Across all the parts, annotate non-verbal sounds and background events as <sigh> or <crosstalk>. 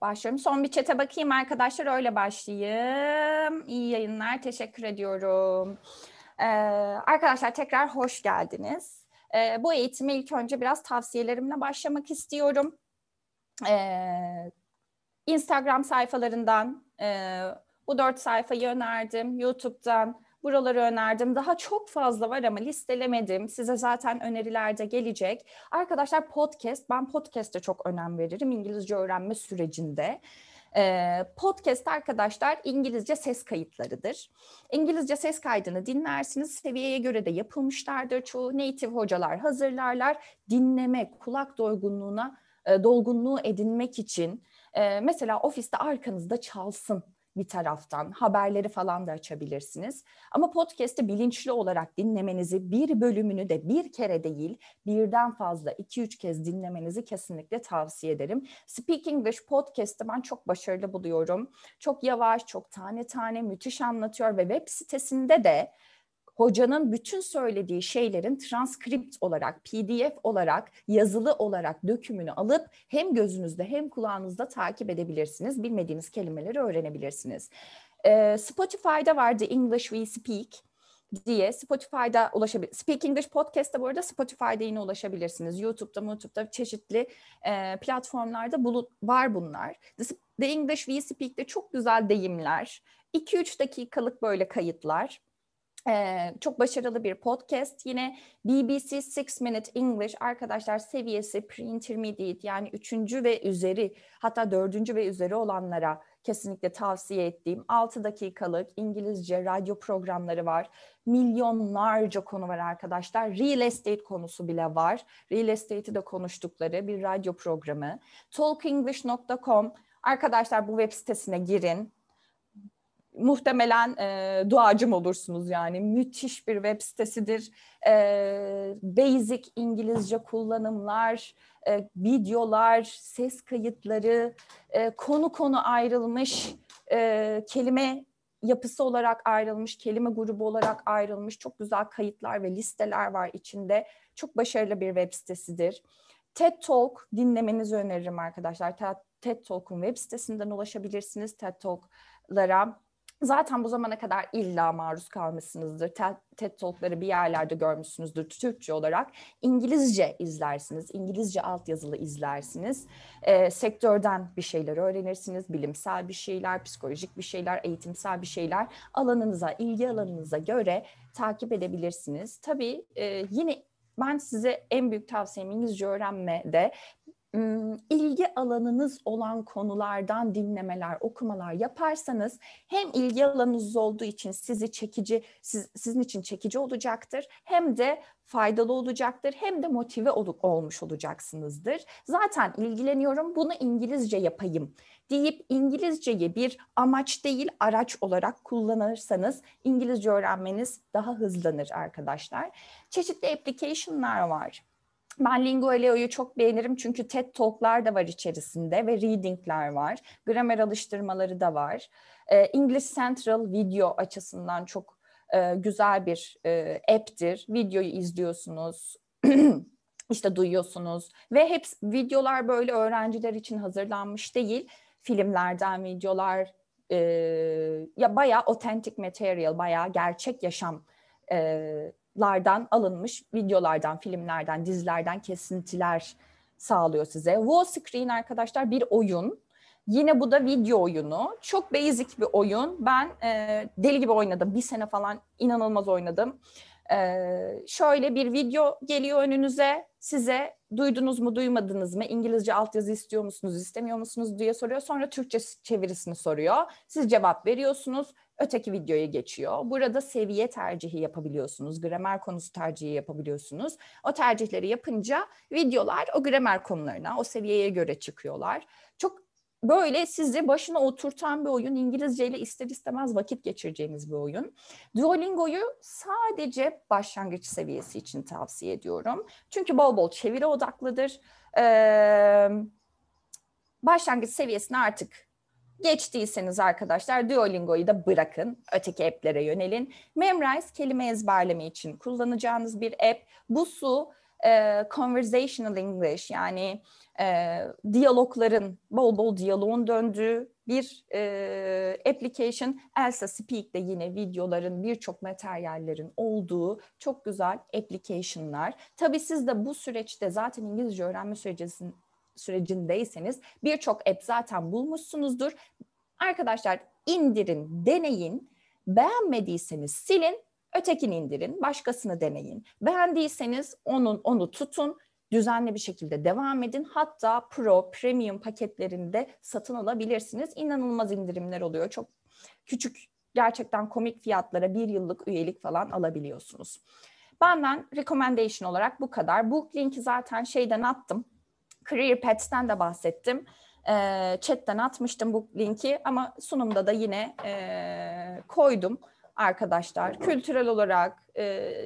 başlıyorum. Son bir çete bakayım arkadaşlar öyle başlayayım. İyi yayınlar teşekkür ediyorum. Ee, arkadaşlar tekrar hoş geldiniz. Ee, bu eğitime ilk önce biraz tavsiyelerimle başlamak istiyorum. Ee, Instagram sayfalarından e, bu dört sayfayı önerdim. YouTube'dan Buraları önerdim. Daha çok fazla var ama listelemedim. Size zaten önerilerde gelecek. Arkadaşlar podcast, ben podcast'e çok önem veririm İngilizce öğrenme sürecinde. Ee, podcast arkadaşlar İngilizce ses kayıtlarıdır. İngilizce ses kaydını dinlersiniz. Seviyeye göre de yapılmışlardır. Çoğu native hocalar hazırlarlar. Dinleme, kulak doygunluğuna e, dolgunluğu edinmek için ee, mesela ofiste arkanızda çalsın bir taraftan haberleri falan da açabilirsiniz. Ama podcast'i bilinçli olarak dinlemenizi bir bölümünü de bir kere değil birden fazla iki üç kez dinlemenizi kesinlikle tavsiye ederim. Speak English podcast'i ben çok başarılı buluyorum. Çok yavaş, çok tane tane müthiş anlatıyor ve web sitesinde de hocanın bütün söylediği şeylerin transkript olarak, pdf olarak, yazılı olarak dökümünü alıp hem gözünüzde hem kulağınızda takip edebilirsiniz. Bilmediğiniz kelimeleri öğrenebilirsiniz. Ee, Spotify'da vardı English We Speak diye Spotify'da ulaşabilir. Speak English Podcast'ta bu arada Spotify'da yine ulaşabilirsiniz. YouTube'da, YouTube'da çeşitli e, platformlarda bulu, var bunlar. The, The English We Speak'te çok güzel deyimler, 2-3 dakikalık böyle kayıtlar ee, çok başarılı bir podcast. Yine BBC Six Minute English arkadaşlar seviyesi pre-intermediate yani üçüncü ve üzeri hatta dördüncü ve üzeri olanlara kesinlikle tavsiye ettiğim 6 dakikalık İngilizce radyo programları var. Milyonlarca konu var arkadaşlar. Real estate konusu bile var. Real estate'i de konuştukları bir radyo programı. Talkenglish.com Arkadaşlar bu web sitesine girin muhtemelen e, duacım olursunuz yani. Müthiş bir web sitesidir. E, basic İngilizce kullanımlar, e, videolar, ses kayıtları, e, konu konu ayrılmış e, kelime yapısı olarak ayrılmış, kelime grubu olarak ayrılmış çok güzel kayıtlar ve listeler var içinde. Çok başarılı bir web sitesidir. TED Talk dinlemenizi öneririm arkadaşlar. TED Talk'un web sitesinden ulaşabilirsiniz. TED Talk'lara zaten bu zamana kadar illa maruz kalmışsınızdır. TED Talk'ları bir yerlerde görmüşsünüzdür Türkçe olarak. İngilizce izlersiniz, İngilizce altyazılı izlersiniz. E, sektörden bir şeyler öğrenirsiniz, bilimsel bir şeyler, psikolojik bir şeyler, eğitimsel bir şeyler. Alanınıza, ilgi alanınıza göre takip edebilirsiniz. Tabii e, yine ben size en büyük tavsiyem İngilizce öğrenme de ilgi alanınız olan konulardan dinlemeler, okumalar yaparsanız hem ilgi alanınız olduğu için sizi çekici, siz, sizin için çekici olacaktır. Hem de faydalı olacaktır hem de motive ol, olmuş olacaksınızdır. Zaten ilgileniyorum bunu İngilizce yapayım deyip İngilizceyi bir amaç değil araç olarak kullanırsanız İngilizce öğrenmeniz daha hızlanır arkadaşlar. Çeşitli application'lar var ben Lingoeleo'yu çok beğenirim çünkü TED Talk'lar da var içerisinde ve reading'ler var. Gramer alıştırmaları da var. Ee, English Central video açısından çok e, güzel bir e, app'tir. Videoyu izliyorsunuz. <clears throat> işte duyuyorsunuz ve hep videolar böyle öğrenciler için hazırlanmış değil. Filmlerden videolar e, ya bayağı otentik material, bayağı gerçek yaşam e, lardan alınmış videolardan, filmlerden, dizilerden kesintiler sağlıyor size. Wall Screen arkadaşlar bir oyun. Yine bu da video oyunu. Çok basic bir oyun. Ben e, deli gibi oynadım. Bir sene falan inanılmaz oynadım. E, şöyle bir video geliyor önünüze. Size duydunuz mu duymadınız mı İngilizce altyazı istiyor musunuz istemiyor musunuz diye soruyor. Sonra Türkçe çevirisini soruyor. Siz cevap veriyorsunuz. Öteki videoya geçiyor. Burada seviye tercihi yapabiliyorsunuz. Gramer konusu tercihi yapabiliyorsunuz. O tercihleri yapınca videolar o gramer konularına, o seviyeye göre çıkıyorlar. Çok Böyle sizi başına oturtan bir oyun, İngilizce ile ister istemez vakit geçireceğiniz bir oyun. Duolingo'yu sadece başlangıç seviyesi için tavsiye ediyorum. Çünkü bol bol çeviri odaklıdır. Ee, başlangıç seviyesine artık geçtiyseniz arkadaşlar Duolingo'yu da bırakın. Öteki app'lere yönelin. Memrise kelime ezberleme için kullanacağınız bir app. Bu su e, conversational English yani e, diyalogların, bol bol diyaloğun döndüğü bir e, application. Elsa Speak de yine videoların, birçok materyallerin olduğu çok güzel application'lar. Tabii siz de bu süreçte zaten İngilizce öğrenme sürecin, sürecindeyseniz birçok app zaten bulmuşsunuzdur. Arkadaşlar indirin, deneyin. Beğenmediyseniz silin, Ötekini indirin, başkasını deneyin. Beğendiyseniz onun onu tutun, düzenli bir şekilde devam edin. Hatta Pro, Premium paketlerinde satın alabilirsiniz. İnanılmaz indirimler oluyor. Çok küçük, gerçekten komik fiyatlara bir yıllık üyelik falan alabiliyorsunuz. Benden recommendation olarak bu kadar. Bu linki zaten şeyden attım. Career Pets'ten de bahsettim. E, chatten atmıştım bu linki ama sunumda da yine e, koydum arkadaşlar. Kültürel olarak, e,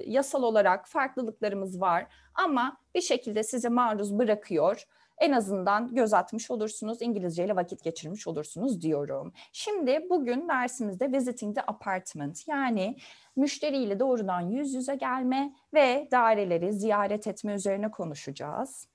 yasal olarak farklılıklarımız var ama bir şekilde sizi maruz bırakıyor. En azından göz atmış olursunuz, İngilizceyle vakit geçirmiş olursunuz diyorum. Şimdi bugün dersimizde visiting the apartment yani müşteriyle doğrudan yüz yüze gelme ve daireleri ziyaret etme üzerine konuşacağız.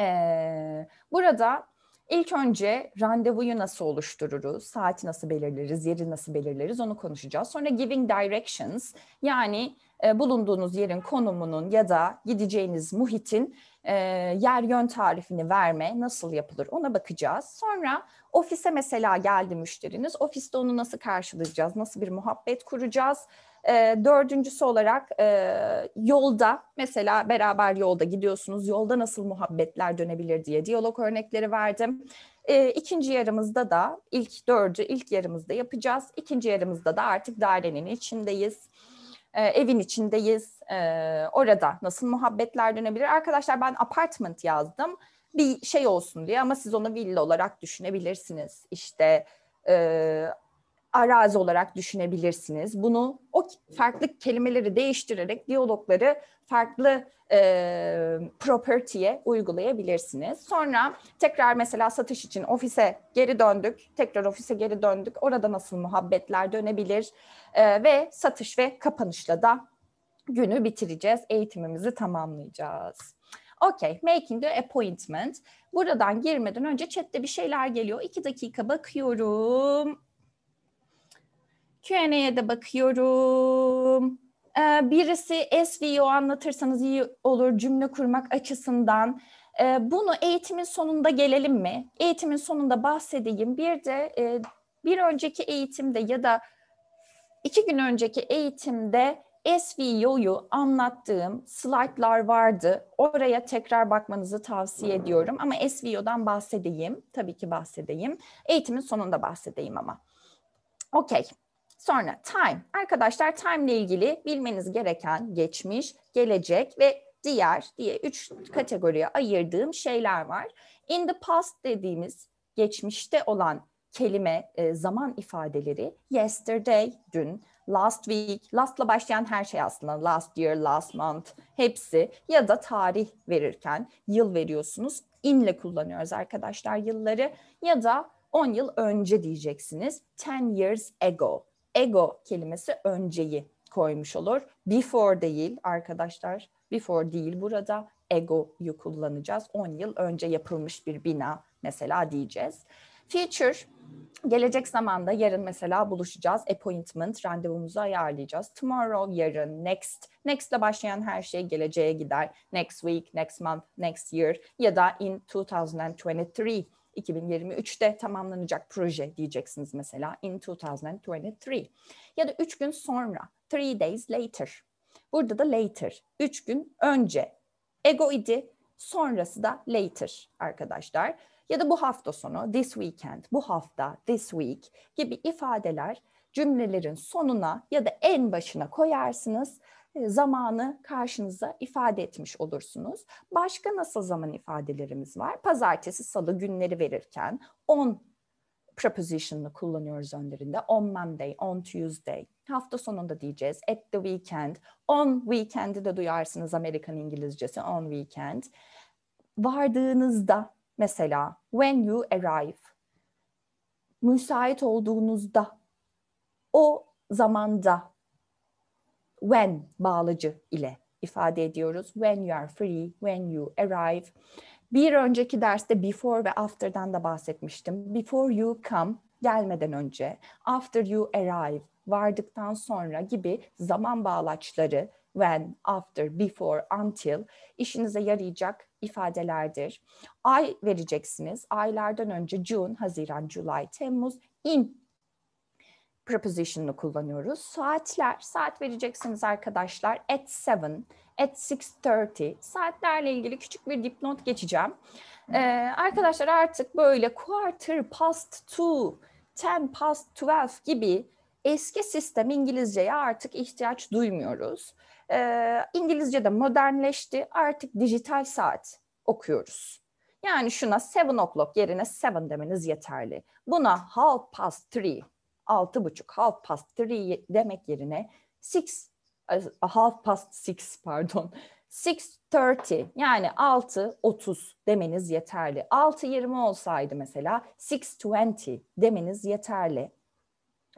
Ee, burada İlk önce randevuyu nasıl oluştururuz, saati nasıl belirleriz, yeri nasıl belirleriz onu konuşacağız. Sonra giving directions yani e, bulunduğunuz yerin konumunun ya da gideceğiniz muhitin e, yer yön tarifini verme nasıl yapılır ona bakacağız. Sonra ofise mesela geldi müşteriniz, ofiste onu nasıl karşılayacağız, nasıl bir muhabbet kuracağız, e, dördüncüsü olarak e, yolda mesela beraber yolda gidiyorsunuz yolda nasıl muhabbetler dönebilir diye diyalog örnekleri verdim. E, ikinci yarımızda da ilk dördü ilk yarımızda yapacağız. İkinci yarımızda da artık dairenin içindeyiz. E, evin içindeyiz. E, orada nasıl muhabbetler dönebilir? Arkadaşlar ben apartment yazdım. Bir şey olsun diye ama siz onu villa olarak düşünebilirsiniz. İşte e, arazi olarak düşünebilirsiniz. Bunu o farklı kelimeleri değiştirerek diyalogları farklı e, property'ye uygulayabilirsiniz. Sonra tekrar mesela satış için ofise geri döndük, tekrar ofise geri döndük. Orada nasıl muhabbetler dönebilir e, ve satış ve kapanışla da günü bitireceğiz, eğitimimizi tamamlayacağız. Okay, making the appointment. Buradan girmeden önce chatte bir şeyler geliyor. İki dakika bakıyorum. Q&A'ye da bakıyorum. Ee, birisi SVO anlatırsanız iyi olur cümle kurmak açısından. Ee, bunu eğitimin sonunda gelelim mi? Eğitimin sonunda bahsedeyim. Bir de e, bir önceki eğitimde ya da iki gün önceki eğitimde SVO'yu anlattığım slaytlar vardı. Oraya tekrar bakmanızı tavsiye ediyorum. Ama SVO'dan bahsedeyim. Tabii ki bahsedeyim. Eğitimin sonunda bahsedeyim ama. Okey. Sonra time. Arkadaşlar time ile ilgili bilmeniz gereken geçmiş, gelecek ve diğer diye üç kategoriye ayırdığım şeyler var. In the past dediğimiz geçmişte olan kelime, e, zaman ifadeleri yesterday, dün, last week, last'la başlayan her şey aslında last year, last month hepsi ya da tarih verirken yıl veriyorsunuz. inle kullanıyoruz arkadaşlar yılları ya da 10 yıl önce diyeceksiniz. 10 years ago ego kelimesi önceyi koymuş olur. Before değil arkadaşlar. Before değil burada ego'yu kullanacağız. 10 yıl önce yapılmış bir bina mesela diyeceğiz. Future gelecek zamanda yarın mesela buluşacağız. Appointment randevumuzu ayarlayacağız. Tomorrow yarın, next. nextle başlayan her şey geleceğe gider. Next week, next month, next year ya da in 2023 2023'te tamamlanacak proje diyeceksiniz mesela in 2023. Ya da 3 gün sonra, three days later. Burada da later, 3 gün önce. Ego idi, sonrası da later arkadaşlar. Ya da bu hafta sonu, this weekend, bu hafta, this week gibi ifadeler cümlelerin sonuna ya da en başına koyarsınız e, zamanı karşınıza ifade etmiş olursunuz. Başka nasıl zaman ifadelerimiz var? Pazartesi, salı günleri verirken on preposition'ını kullanıyoruz önlerinde. On Monday, on Tuesday. Hafta sonunda diyeceğiz. At the weekend. On weekend'i de duyarsınız Amerikan İngilizcesi. On weekend. Vardığınızda mesela when you arrive. Müsait olduğunuzda. O zamanda when bağlıcı ile ifade ediyoruz. When you are free, when you arrive. Bir önceki derste before ve after'dan da bahsetmiştim. Before you come gelmeden önce, after you arrive vardıktan sonra gibi zaman bağlaçları when, after, before, until işinize yarayacak ifadelerdir. Ay vereceksiniz. Aylardan önce June, Haziran, July, Temmuz in preposition'ını kullanıyoruz. Saatler, saat vereceksiniz arkadaşlar. At 7, at 6.30 saatlerle ilgili küçük bir dipnot geçeceğim. Ee, arkadaşlar artık böyle quarter past two, ten past twelve gibi eski sistem İngilizceye artık ihtiyaç duymuyoruz. Ee, İngilizce de modernleşti. Artık dijital saat okuyoruz. Yani şuna seven o'clock yerine seven demeniz yeterli. Buna half past three altı buçuk half past three demek yerine six e, half past six pardon six thirty yani altı otuz demeniz yeterli. altı yirmi olsaydı mesela six twenty demeniz yeterli.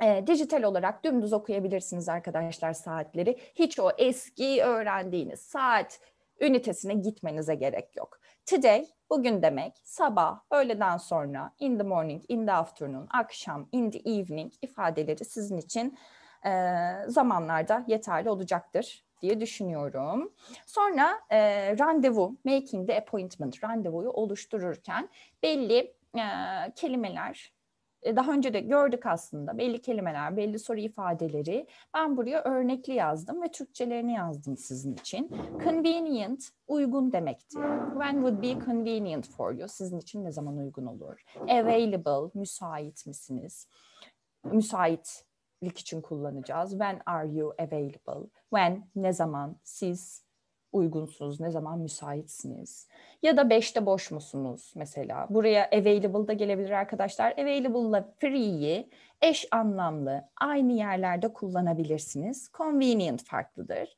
E, dijital olarak dümdüz okuyabilirsiniz arkadaşlar saatleri. Hiç o eski öğrendiğiniz saat ünitesine gitmenize gerek yok. Today Bugün demek sabah, öğleden sonra, in the morning, in the afternoon, akşam, in the evening ifadeleri sizin için e, zamanlarda yeterli olacaktır diye düşünüyorum. Sonra e, randevu, making the appointment randevuyu oluştururken belli e, kelimeler e, daha önce de gördük aslında belli kelimeler, belli soru ifadeleri. Ben buraya örnekli yazdım ve Türkçelerini yazdım sizin için. Convenient, uygun demekti. When would be convenient for you? Sizin için ne zaman uygun olur? Available, müsait misiniz? Müsaitlik için kullanacağız. When are you available? When, ne zaman, siz, uygunsunuz, ne zaman müsaitsiniz? Ya da beşte boş musunuz mesela? Buraya available da gelebilir arkadaşlar. Available ile free'yi eş anlamlı aynı yerlerde kullanabilirsiniz. Convenient farklıdır.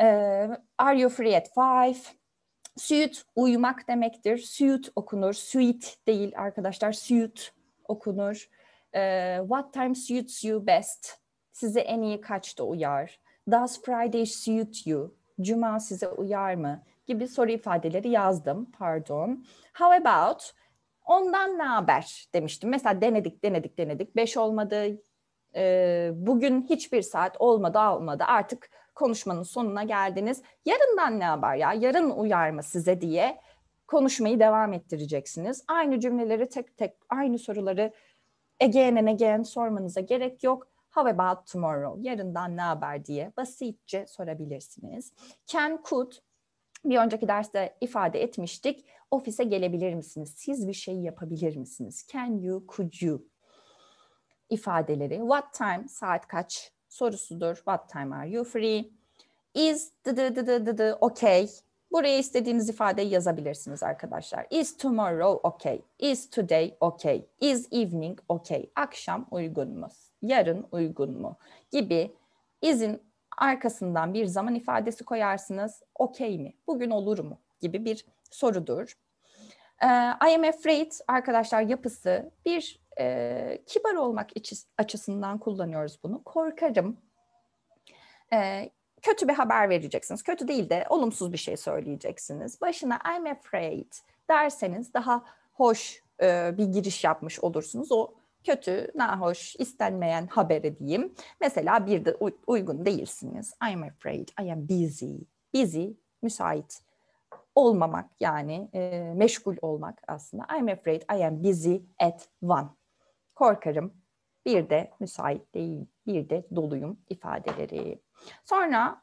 Ee, are you free at five? Suit uyumak demektir. Suit okunur. Suit değil arkadaşlar. Suit okunur. Ee, what time suits you best? Size en iyi kaçta uyar? Does Friday suit you? Cuma size uyar mı? gibi soru ifadeleri yazdım. Pardon. How about? Ondan ne haber demiştim. Mesela denedik, denedik, denedik. Beş olmadı. E, bugün hiçbir saat olmadı, olmadı. Artık konuşmanın sonuna geldiniz. Yarından ne haber ya? Yarın uyar mı size diye konuşmayı devam ettireceksiniz. Aynı cümleleri tek tek, aynı soruları again and again sormanıza gerek yok How about tomorrow? Yarından ne haber diye basitçe sorabilirsiniz. Can could bir önceki derste ifade etmiştik. Ofise gelebilir misiniz? Siz bir şey yapabilir misiniz? Can you, could you ifadeleri. What time? Saat kaç sorusudur. What time are you free? Is the the the the, okay? Buraya istediğiniz ifadeyi yazabilirsiniz arkadaşlar. Is tomorrow okay? Is today okay? Is evening okay? Akşam uygun mu? Yarın uygun mu? Gibi izin arkasından bir zaman ifadesi koyarsınız. Okay mi? Bugün olur mu? Gibi bir sorudur. Ee, I am afraid arkadaşlar yapısı bir e, kibar olmak açısından kullanıyoruz bunu. Korkarım. E, kötü bir haber vereceksiniz. Kötü değil de olumsuz bir şey söyleyeceksiniz. Başına I'm afraid derseniz daha hoş e, bir giriş yapmış olursunuz. O kötü, nahoş, istenmeyen habere diyeyim. Mesela bir de uygun değilsiniz. I'm afraid, I am busy. Busy, müsait olmamak yani e, meşgul olmak aslında. I'm afraid I am busy at one. Korkarım. Bir de müsait değil, bir de doluyum ifadeleri. Sonra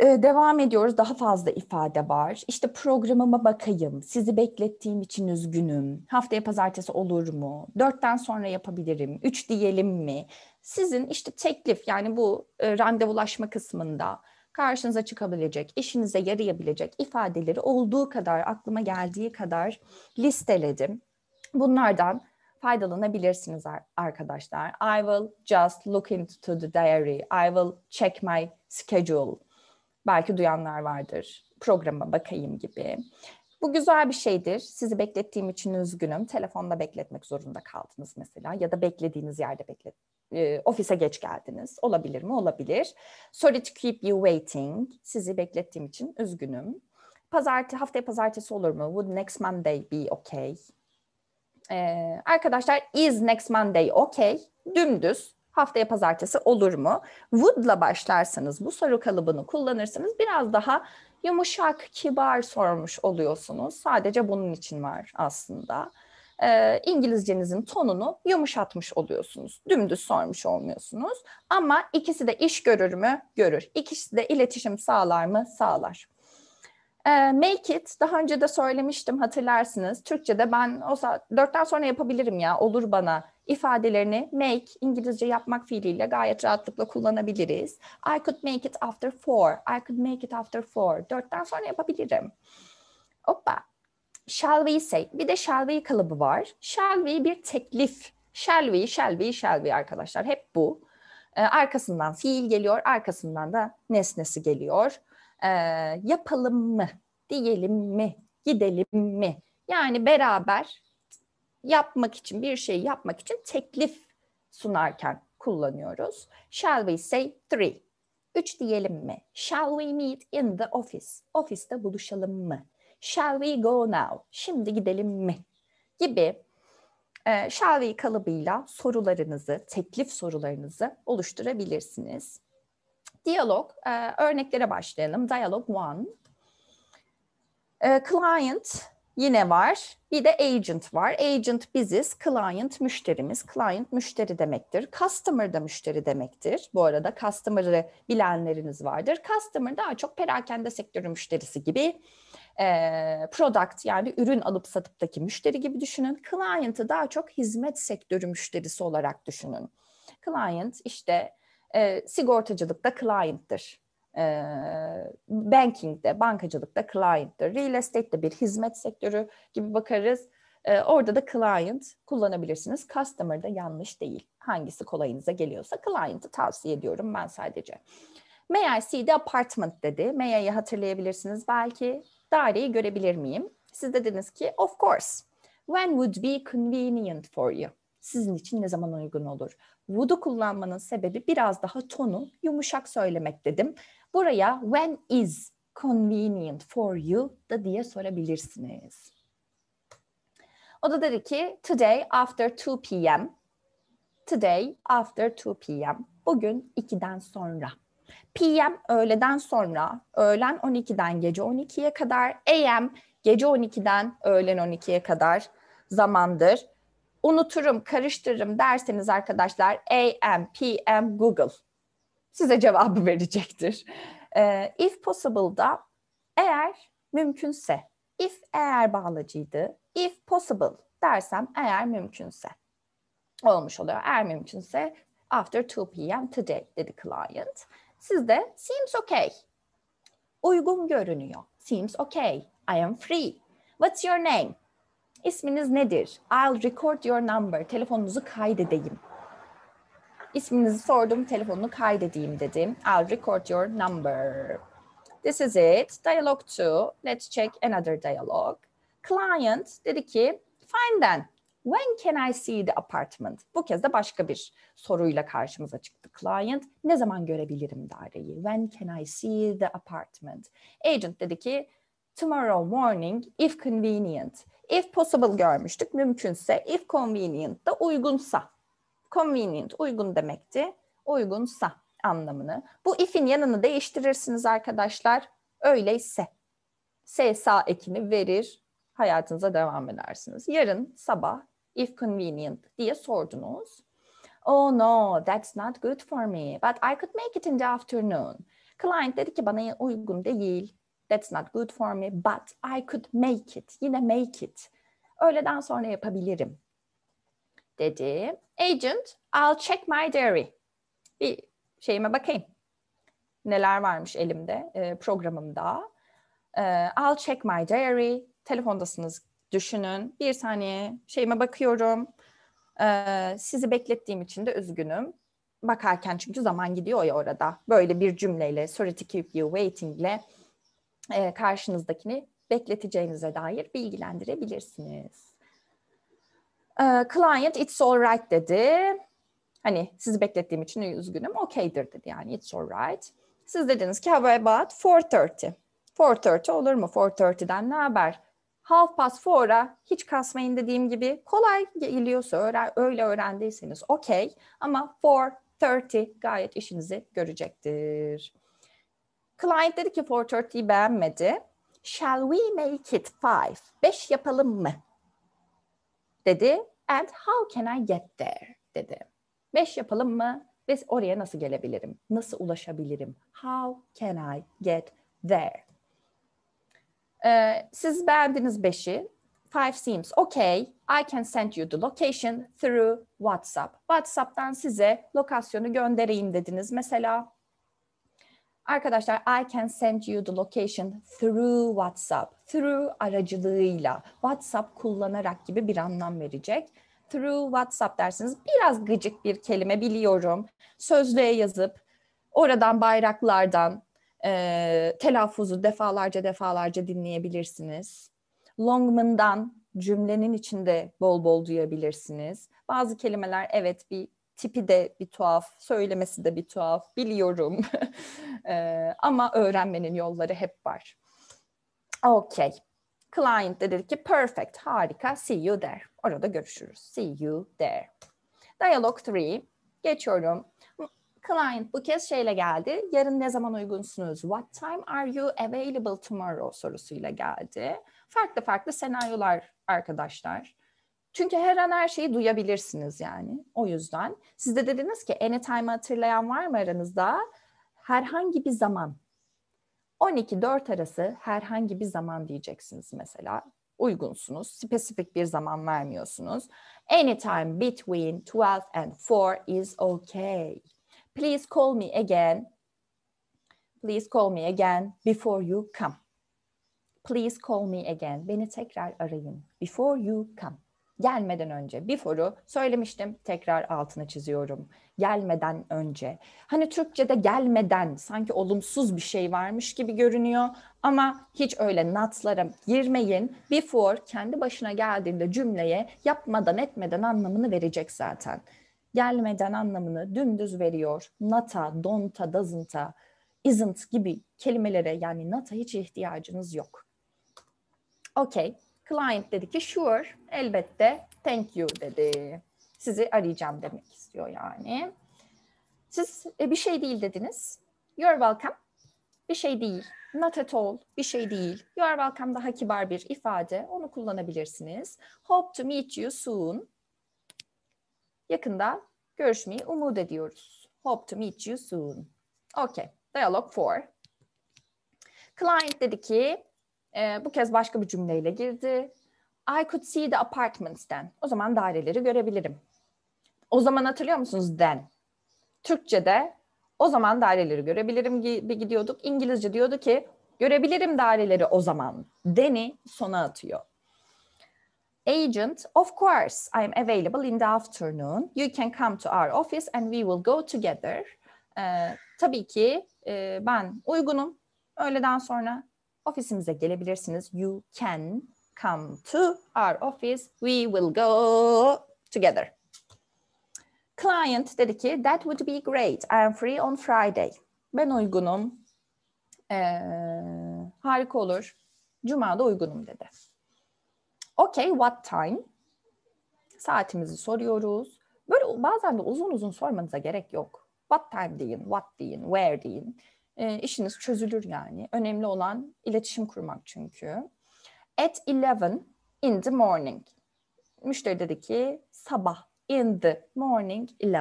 ee, devam ediyoruz. Daha fazla ifade var. İşte programıma bakayım. Sizi beklettiğim için üzgünüm. Haftaya pazartesi olur mu? Dörtten sonra yapabilirim. Üç diyelim mi? Sizin işte teklif yani bu e, randevulaşma kısmında karşınıza çıkabilecek, işinize yarayabilecek ifadeleri olduğu kadar, aklıma geldiği kadar listeledim. Bunlardan faydalanabilirsiniz arkadaşlar. I will just look into the diary. I will check my schedule. Belki duyanlar vardır. Programa bakayım gibi. Bu güzel bir şeydir. Sizi beklettiğim için üzgünüm. Telefonda bekletmek zorunda kaldınız mesela ya da beklediğiniz yerde beklet e, ofise geç geldiniz. Olabilir mi? Olabilir. Sorry to keep you waiting. Sizi beklettiğim için üzgünüm. Pazartesi haftaya pazartesi olur mu? Would next Monday be okay? e, arkadaşlar is next Monday okay dümdüz haftaya pazartesi olur mu? Would'la başlarsanız bu soru kalıbını kullanırsanız biraz daha yumuşak, kibar sormuş oluyorsunuz. Sadece bunun için var aslında. E, İngilizcenizin tonunu yumuşatmış oluyorsunuz. Dümdüz sormuş olmuyorsunuz. Ama ikisi de iş görür mü? Görür. İkisi de iletişim sağlar mı? Sağlar. Ee, make it daha önce de söylemiştim hatırlarsınız. Türkçe'de ben o saat 4'ten sonra yapabilirim ya olur bana ifadelerini make İngilizce yapmak fiiliyle gayet rahatlıkla kullanabiliriz. I could make it after four. I could make it after four. Dörtten sonra yapabilirim. Hoppa. Shall we say? Bir de shall we kalıbı var. Shall we bir teklif. Shall we, shall we, shall we arkadaşlar. Hep bu. Ee, arkasından fiil geliyor, arkasından da nesnesi geliyor e, yapalım mı, diyelim mi, gidelim mi? Yani beraber yapmak için, bir şey yapmak için teklif sunarken kullanıyoruz. Shall we say three? Üç diyelim mi? Shall we meet in the office? Ofiste buluşalım mı? Shall we go now? Şimdi gidelim mi? Gibi e, shall we kalıbıyla sorularınızı, teklif sorularınızı oluşturabilirsiniz. Diyalog, e, örneklere başlayalım. Dialog one. E, client yine var. Bir de agent var. Agent biziz, client müşterimiz. Client müşteri demektir. Customer da müşteri demektir. Bu arada customer'ı bilenleriniz vardır. Customer daha çok perakende sektörü müşterisi gibi. E, product yani ürün alıp satıptaki müşteri gibi düşünün. Client'ı daha çok hizmet sektörü müşterisi olarak düşünün. Client işte e, ee, sigortacılıkta client'tır. E, ee, banking'de, bankacılıkta client'tır. Real estate'de bir hizmet sektörü gibi bakarız. E, orada da client kullanabilirsiniz. Customer da yanlış değil. Hangisi kolayınıza geliyorsa client'ı tavsiye ediyorum ben sadece. May C'de apartment dedi. May hatırlayabilirsiniz belki. Daireyi görebilir miyim? Siz dediniz ki of course. When would be convenient for you? Sizin için ne zaman uygun olur? wood'u kullanmanın sebebi biraz daha tonu yumuşak söylemek dedim. Buraya when is convenient for you da diye sorabilirsiniz. O da dedi ki today after 2 p.m. Today after 2 p.m. Bugün 2'den sonra. PM öğleden sonra, öğlen 12'den gece 12'ye kadar, AM gece 12'den öğlen 12'ye kadar zamandır unuturum, karıştırırım derseniz arkadaşlar AM, PM, Google size cevabı verecektir. E, if possible'da eğer mümkünse, if eğer bağlacıydı, if possible dersem eğer mümkünse olmuş oluyor. Eğer mümkünse after 2 p.m. today dedi client. Siz de seems okay. Uygun görünüyor. Seems okay. I am free. What's your name? İsminiz nedir? I'll record your number. Telefonunuzu kaydedeyim. İsminizi sordum, telefonunu kaydedeyim dedim. I'll record your number. This is it. Dialogue 2. Let's check another dialogue. Client dedi ki, fine then. When can I see the apartment? Bu kez de başka bir soruyla karşımıza çıktı client. Ne zaman görebilirim daireyi? When can I see the apartment? Agent dedi ki, tomorrow morning if convenient. If possible görmüştük. Mümkünse. If convenient da uygunsa. Convenient uygun demekti. Uygunsa anlamını. Bu if'in yanını değiştirirsiniz arkadaşlar. Öyleyse. SSA ekini verir. Hayatınıza devam edersiniz. Yarın sabah if convenient diye sordunuz. Oh no, that's not good for me, but I could make it in the afternoon. Client dedi ki bana uygun değil. That's not good for me but I could make it. Yine make it. Öğleden sonra yapabilirim dedi. Agent, I'll check my diary. Bir şeyime bakayım. Neler varmış elimde, e, programımda. E, I'll check my diary. Telefondasınız düşünün. Bir saniye şeyime bakıyorum. E, sizi beklettiğim için de üzgünüm. Bakarken çünkü zaman gidiyor ya orada. Böyle bir cümleyle, sorry to keep you waiting ile e, karşınızdakini bekleteceğinize dair bilgilendirebilirsiniz. E, client it's alright dedi. Hani sizi beklettiğim için üzgünüm. Okeydir dedi yani it's alright. Siz dediniz ki how about 4.30? 4.30 olur mu? 4.30'den ne haber? Half past 4'a hiç kasmayın dediğim gibi kolay geliyorsa öğren, öyle öğrendiyseniz okey ama 4.30 gayet işinizi görecektir. Client dedi ki 430'yi beğenmedi. Shall we make it five? Beş yapalım mı? Dedi. And how can I get there? Dedi. Beş yapalım mı? Ve oraya nasıl gelebilirim? Nasıl ulaşabilirim? How can I get there? Ee, siz beğendiniz beşi. Five seems okay. I can send you the location through WhatsApp. WhatsApp'tan size lokasyonu göndereyim dediniz. Mesela Arkadaşlar I can send you the location through WhatsApp. Through aracılığıyla WhatsApp kullanarak gibi bir anlam verecek. Through WhatsApp dersiniz. Biraz gıcık bir kelime biliyorum. Sözlüğe yazıp oradan bayraklardan e, telaffuzu defalarca defalarca dinleyebilirsiniz. Longman'dan cümlenin içinde bol bol duyabilirsiniz. Bazı kelimeler evet bir tipi de bir tuhaf, söylemesi de bir tuhaf, biliyorum. <laughs> Ee, ama öğrenmenin yolları hep var. Okay. Client de dedi ki perfect, harika, see you there. Orada görüşürüz. See you there. Dialogue 3. Geçiyorum. Client bu kez şeyle geldi. Yarın ne zaman uygunsunuz? What time are you available tomorrow sorusuyla geldi. Farklı farklı senaryolar arkadaşlar. Çünkü her an her şeyi duyabilirsiniz yani. O yüzden siz de dediniz ki anytime hatırlayan var mı aranızda? Herhangi bir zaman. 12-4 arası herhangi bir zaman diyeceksiniz mesela. Uygunsunuz. Spesifik bir zaman vermiyorsunuz. Anytime between 12 and 4 is okay. Please call me again. Please call me again before you come. Please call me again. Beni tekrar arayın. Before you come gelmeden önce. Before'u söylemiştim tekrar altını çiziyorum. Gelmeden önce. Hani Türkçe'de gelmeden sanki olumsuz bir şey varmış gibi görünüyor ama hiç öyle notlara girmeyin. Before kendi başına geldiğinde cümleye yapmadan etmeden anlamını verecek zaten. Gelmeden anlamını dümdüz veriyor. Nata, don'ta, doesn't'a, isn't gibi kelimelere yani nata hiç ihtiyacınız yok. Okay. Client dedi ki sure elbette thank you dedi. Sizi arayacağım demek istiyor yani. Siz e, bir şey değil dediniz. You're welcome. Bir şey değil. Not at all. Bir şey değil. You're welcome daha kibar bir ifade. Onu kullanabilirsiniz. Hope to meet you soon. Yakında görüşmeyi umut ediyoruz. Hope to meet you soon. Okay. dialogue 4. Client dedi ki e, bu kez başka bir cümleyle girdi. I could see the apartments then. O zaman daireleri görebilirim. O zaman hatırlıyor musunuz then? Türkçe'de o zaman daireleri görebilirim gibi gidiyorduk. İngilizce diyordu ki görebilirim daireleri o zaman. Then'i sona atıyor. Agent, of course I am available in the afternoon. You can come to our office and we will go together. Ee, tabii ki e, ben uygunum. Öğleden sonra Ofisimize gelebilirsiniz. You can come to our office. We will go together. Client dedi ki that would be great. I am free on Friday. Ben uygunum. Ee, harika olur. Cuma'da uygunum dedi. Okay, what time? Saatimizi soruyoruz. Böyle bazen de uzun uzun sormanıza gerek yok. What time deyin, what deyin, where deyin e, işiniz çözülür yani. Önemli olan iletişim kurmak çünkü. At 11 in the morning. Müşteri dedi ki sabah in the morning 11.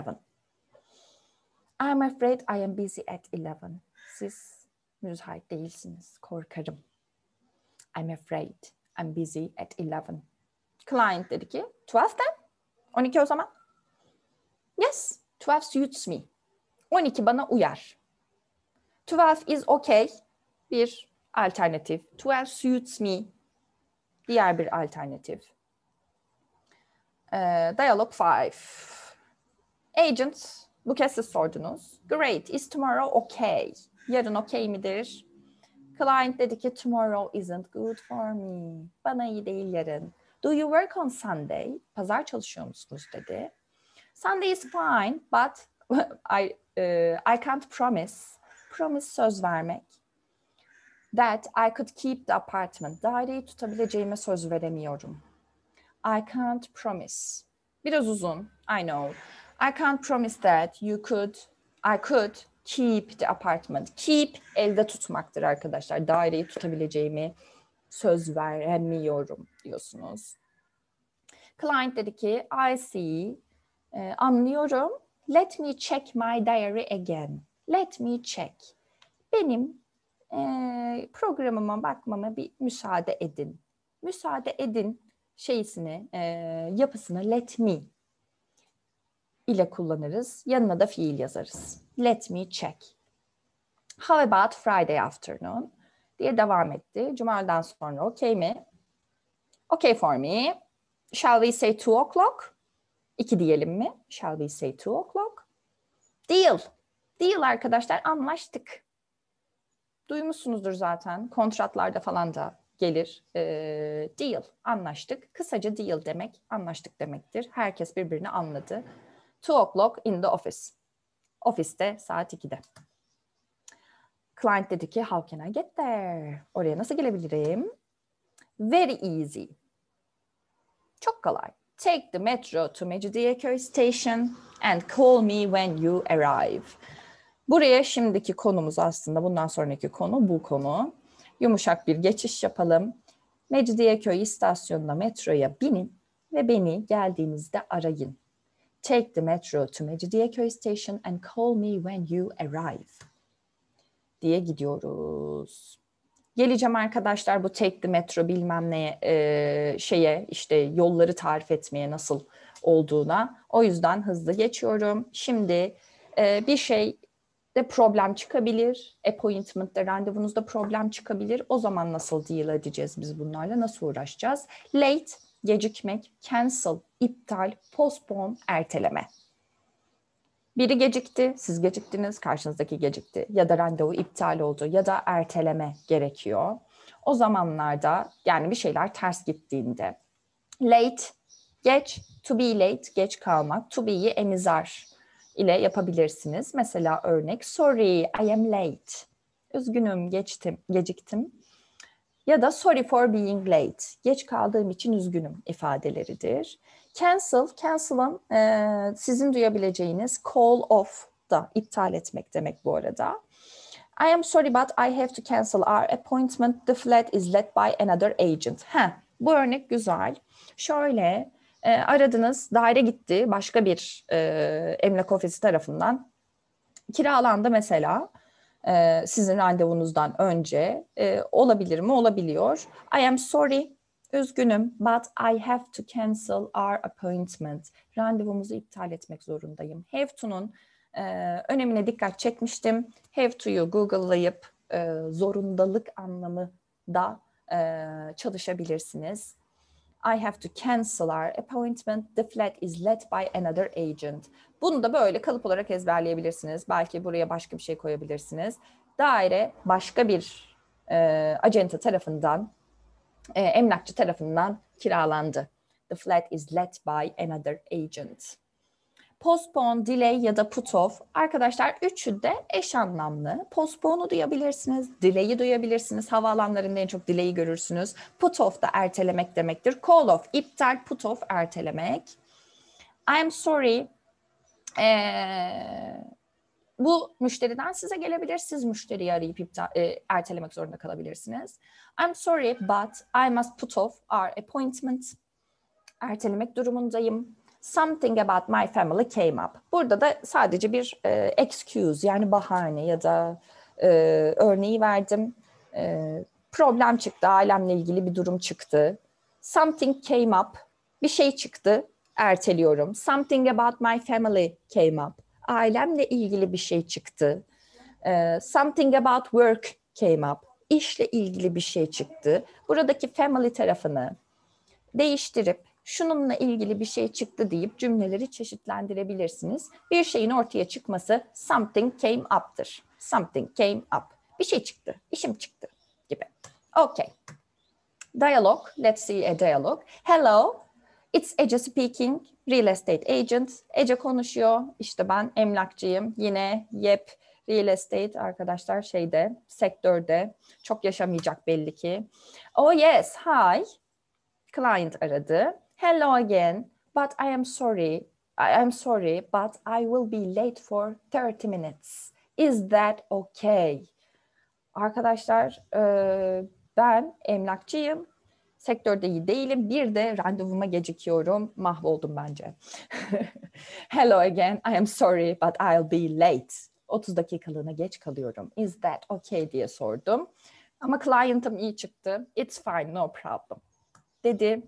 I'm afraid I am busy at 11. Siz müsait değilsiniz. Korkarım. I'm afraid I'm busy at 11. Client dedi ki 12. 12'den 12 o zaman. Yes, 12 suits me. 12 bana uyar. 12 is okay bir alternatif. 12 suits me diğer bir alternatif. E, ee, dialog 5. Agent bu kez siz sordunuz. Great is tomorrow okay? Yarın okay midir? Client dedi ki tomorrow isn't good for me. Bana iyi değil yarın. Do you work on Sunday? Pazar çalışıyor musunuz dedi. Sunday is fine but <laughs> I uh, I can't promise promise söz vermek. That I could keep the apartment. Daireyi tutabileceğime söz veremiyorum. I can't promise. Biraz uzun. I know. I can't promise that you could, I could keep the apartment. Keep elde tutmaktır arkadaşlar. Daireyi tutabileceğimi söz veremiyorum diyorsunuz. Client dedi ki I see, e, anlıyorum. Let me check my diary again. Let me check. Benim e, programıma bakmama bir müsaade edin. Müsaade edin şeysini, e, yapısını let me ile kullanırız. Yanına da fiil yazarız. Let me check. How about Friday afternoon? diye devam etti. Cuma'dan sonra okey mi? Okay for me. Shall we say two o'clock? İki diyelim mi? Shall we say two o'clock? Deal. Deal arkadaşlar anlaştık. Duymuşsunuzdur zaten kontratlarda falan da gelir. E, deal anlaştık. Kısaca deal demek anlaştık demektir. Herkes birbirini anladı. Two o'clock in the office. Ofiste saat 2'de. Client dedi ki how can I get there? Oraya nasıl gelebilirim? Very easy. Çok kolay. Take the metro to Mecidiyeköy station and call me when you arrive. Buraya şimdiki konumuz aslında bundan sonraki konu bu konu. Yumuşak bir geçiş yapalım. Mecidiyeköy istasyonuna metroya binin ve beni geldiğinizde arayın. Take the metro to Mecidiyeköy station and call me when you arrive. Diye gidiyoruz. Geleceğim arkadaşlar bu take the metro bilmem ne e, şeye işte yolları tarif etmeye nasıl olduğuna. O yüzden hızlı geçiyorum. Şimdi e, bir şey de problem çıkabilir. Appointment'te randevunuzda problem çıkabilir. O zaman nasıl deal edeceğiz biz bunlarla? Nasıl uğraşacağız? Late, gecikmek, cancel, iptal, postpone, erteleme. Biri gecikti, siz geciktiniz, karşınızdaki gecikti ya da randevu iptal oldu ya da erteleme gerekiyor. O zamanlarda yani bir şeyler ters gittiğinde late, geç, to be late, geç kalmak, to be'yi emizar ile yapabilirsiniz. Mesela örnek sorry I am late. Üzgünüm geçtim, geciktim. Ya da sorry for being late. Geç kaldığım için üzgünüm ifadeleridir. Cancel, cancel'ın e, sizin duyabileceğiniz call off da iptal etmek demek bu arada. I am sorry but I have to cancel our appointment. The flat is let by another agent. Heh, bu örnek güzel. Şöyle e, aradınız, daire gitti başka bir e, emlak ofisi tarafından. Kiralandı mesela e, sizin randevunuzdan önce. E, olabilir mi? Olabiliyor. I am sorry, üzgünüm but I have to cancel our appointment. Randevumuzu iptal etmek zorundayım. Have to'nun e, önemine dikkat çekmiştim. Have to'yu Google'layıp e, zorundalık anlamı da e, çalışabilirsiniz. I have to cancel our appointment. The flat is let by another agent. Bunu da böyle kalıp olarak ezberleyebilirsiniz. Belki buraya başka bir şey koyabilirsiniz. Daire başka bir e, acenta tarafından, e, emlakçı tarafından kiralandı. The flat is let by another agent. Postpone, delay ya da put off. Arkadaşlar üçü de eş anlamlı. Postpone'u duyabilirsiniz, delay'i duyabilirsiniz. Havaalanlarında en çok delay'i görürsünüz. Put off da ertelemek demektir. Call off, iptal, put off ertelemek. I'm sorry. Ee, bu müşteriden size gelebilir. Siz müşteriyi arayıp iptal, e, ertelemek zorunda kalabilirsiniz. I'm sorry but I must put off our appointment. Ertelemek durumundayım something about my family came up. Burada da sadece bir e, excuse yani bahane ya da e, örneği verdim. E, problem çıktı, ailemle ilgili bir durum çıktı. Something came up, bir şey çıktı, erteliyorum. Something about my family came up, ailemle ilgili bir şey çıktı. E, something about work came up, işle ilgili bir şey çıktı. Buradaki family tarafını değiştirip şununla ilgili bir şey çıktı deyip cümleleri çeşitlendirebilirsiniz. Bir şeyin ortaya çıkması something came up'tır. Something came up. Bir şey çıktı, işim çıktı gibi. Okay. Dialogue. Let's see a dialogue. Hello. It's Ece speaking. Real estate agent. Ece konuşuyor. İşte ben emlakçıyım. Yine yep real estate arkadaşlar şeyde, sektörde çok yaşamayacak belli ki. Oh yes, hi. Client aradı hello again, but I am sorry. I am sorry, but I will be late for 30 minutes. Is that okay? Arkadaşlar e, ben emlakçıyım. Sektörde iyi değilim. Bir de randevuma gecikiyorum. Mahvoldum bence. <laughs> hello again, I am sorry, but I'll be late. 30 dakikalığına geç kalıyorum. Is that okay diye sordum. Ama client'ım iyi çıktı. It's fine, no problem dedi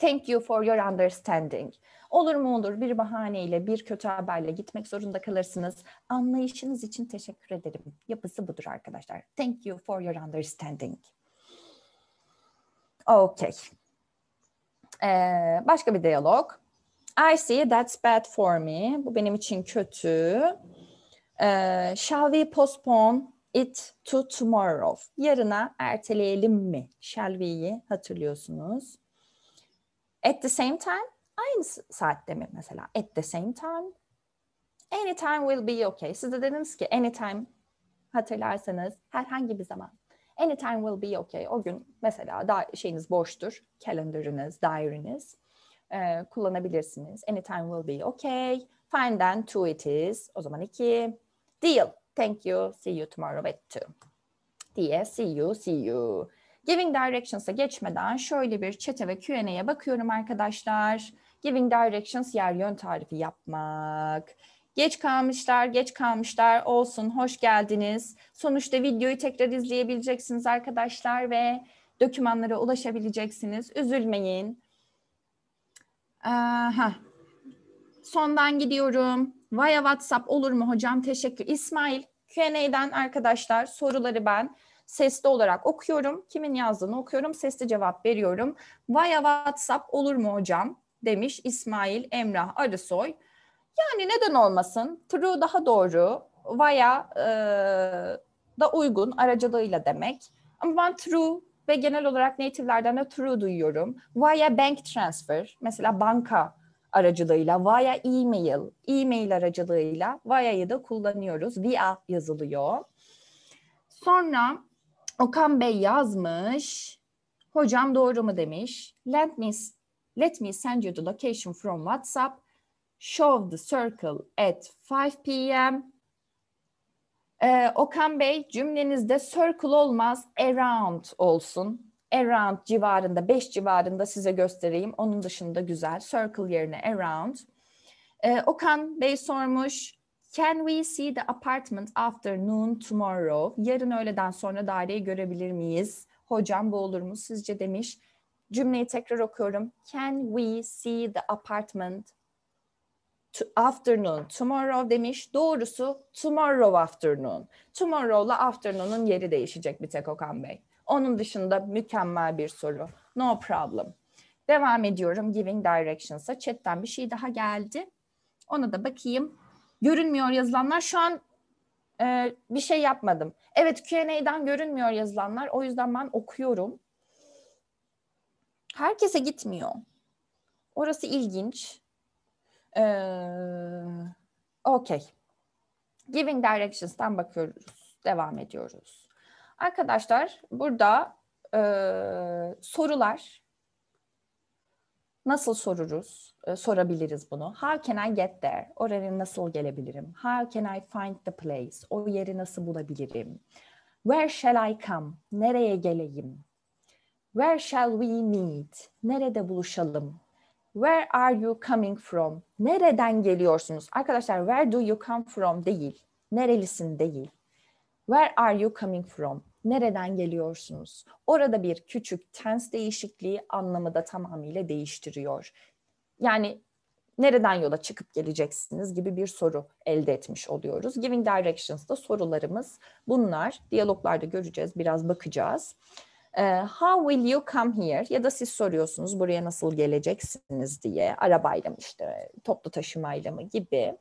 Thank you for your understanding. Olur mu olur bir bahaneyle, bir kötü haberle gitmek zorunda kalırsınız. Anlayışınız için teşekkür ederim. Yapısı budur arkadaşlar. Thank you for your understanding. Okay. Ee, başka bir diyalog. I see that's bad for me. Bu benim için kötü. Ee, shall we postpone it to tomorrow? Yarına erteleyelim mi? Shall we'yi hatırlıyorsunuz. At the same time aynı saatte mi mesela? At the same time. Anytime will be okay. Siz de dediniz ki anytime hatırlarsanız herhangi bir zaman. Anytime will be okay. O gün mesela da şeyiniz boştur. Calendar'ınız, diary'niz e, kullanabilirsiniz. Anytime will be okay. Fine then two it is. O zaman iki. Deal. Thank you. See you tomorrow at two. Diye see you, see you. Giving Directions'a geçmeden şöyle bir çete ve Q&A'ya bakıyorum arkadaşlar. Giving Directions yer yön tarifi yapmak. Geç kalmışlar, geç kalmışlar olsun, hoş geldiniz. Sonuçta videoyu tekrar izleyebileceksiniz arkadaşlar ve dokümanlara ulaşabileceksiniz. Üzülmeyin. Aha. Sondan gidiyorum. Vaya WhatsApp olur mu hocam? Teşekkür. İsmail, Q&A'den arkadaşlar soruları ben Sesli olarak okuyorum. Kimin yazdığını okuyorum. Sesli cevap veriyorum. Vaya WhatsApp olur mu hocam? Demiş İsmail Emrah Arısoy. Yani neden olmasın? True daha doğru. Vaya e, da uygun aracılığıyla demek. Ama ben true ve genel olarak native'lerden de true duyuyorum. vaya bank transfer, mesela banka aracılığıyla, via e-mail, e-mail aracılığıyla via'yı da kullanıyoruz. Via yazılıyor. Sonra Okan Bey yazmış. Hocam doğru mu demiş. Let me, let me send you the location from WhatsApp. Show the circle at 5 p.m. Ee, Okan Bey cümlenizde circle olmaz around olsun. Around civarında 5 civarında size göstereyim. Onun dışında güzel. Circle yerine around. Ee, Okan Bey sormuş. Can we see the apartment after noon tomorrow? Yarın öğleden sonra daireyi görebilir miyiz? Hocam bu olur mu sizce demiş. Cümleyi tekrar okuyorum. Can we see the apartment to afternoon tomorrow demiş. Doğrusu tomorrow afternoon. Tomorrow'la afternoon'un yeri değişecek bir tek Okan Bey. Onun dışında mükemmel bir soru. No problem. Devam ediyorum giving directions'a. Chat'ten bir şey daha geldi. Ona da bakayım görünmüyor yazılanlar. Şu an e, bir şey yapmadım. Evet Q&A'dan görünmüyor yazılanlar. O yüzden ben okuyorum. Herkese gitmiyor. Orası ilginç. Ee, Okey. Giving Directions'tan bakıyoruz. Devam ediyoruz. Arkadaşlar burada e, sorular nasıl soruruz? E, sorabiliriz bunu. How can I get there? Oraya nasıl gelebilirim? How can I find the place? O yeri nasıl bulabilirim? Where shall I come? Nereye geleyim? Where shall we meet? Nerede buluşalım? Where are you coming from? Nereden geliyorsunuz? Arkadaşlar where do you come from değil. Nerelisin değil. Where are you coming from? Nereden geliyorsunuz? Orada bir küçük tense değişikliği anlamı da tamamıyla değiştiriyor. Yani nereden yola çıkıp geleceksiniz gibi bir soru elde etmiş oluyoruz. Giving Directions'da sorularımız bunlar. Diyaloglarda göreceğiz, biraz bakacağız. Ee, How will you come here? Ya da siz soruyorsunuz buraya nasıl geleceksiniz diye. Arabayla mı işte toplu taşımayla mı gibi.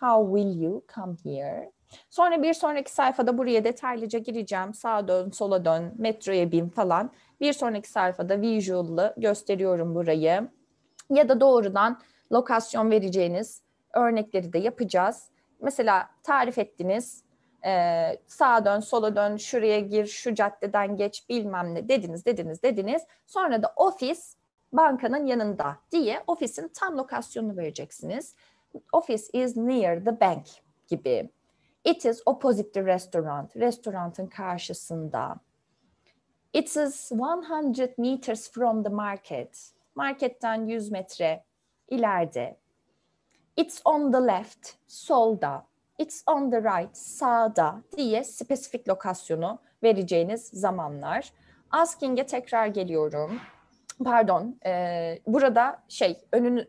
How will you come here? Sonra bir sonraki sayfada buraya detaylıca gireceğim. Sağa dön, sola dön, metroya bin falan. Bir sonraki sayfada visual'lı gösteriyorum burayı ya da doğrudan lokasyon vereceğiniz örnekleri de yapacağız. Mesela tarif ettiniz, e, sağa dön, sola dön, şuraya gir, şu caddeden geç bilmem ne dediniz, dediniz, dediniz. Sonra da ofis bankanın yanında diye ofisin tam lokasyonunu vereceksiniz. Office is near the bank gibi. It is opposite the restaurant. Restorantın karşısında. It is 100 meters from the market marketten 100 metre ileride. It's on the left, solda. It's on the right, sağda diye spesifik lokasyonu vereceğiniz zamanlar. Asking'e tekrar geliyorum. Pardon, e, burada şey önün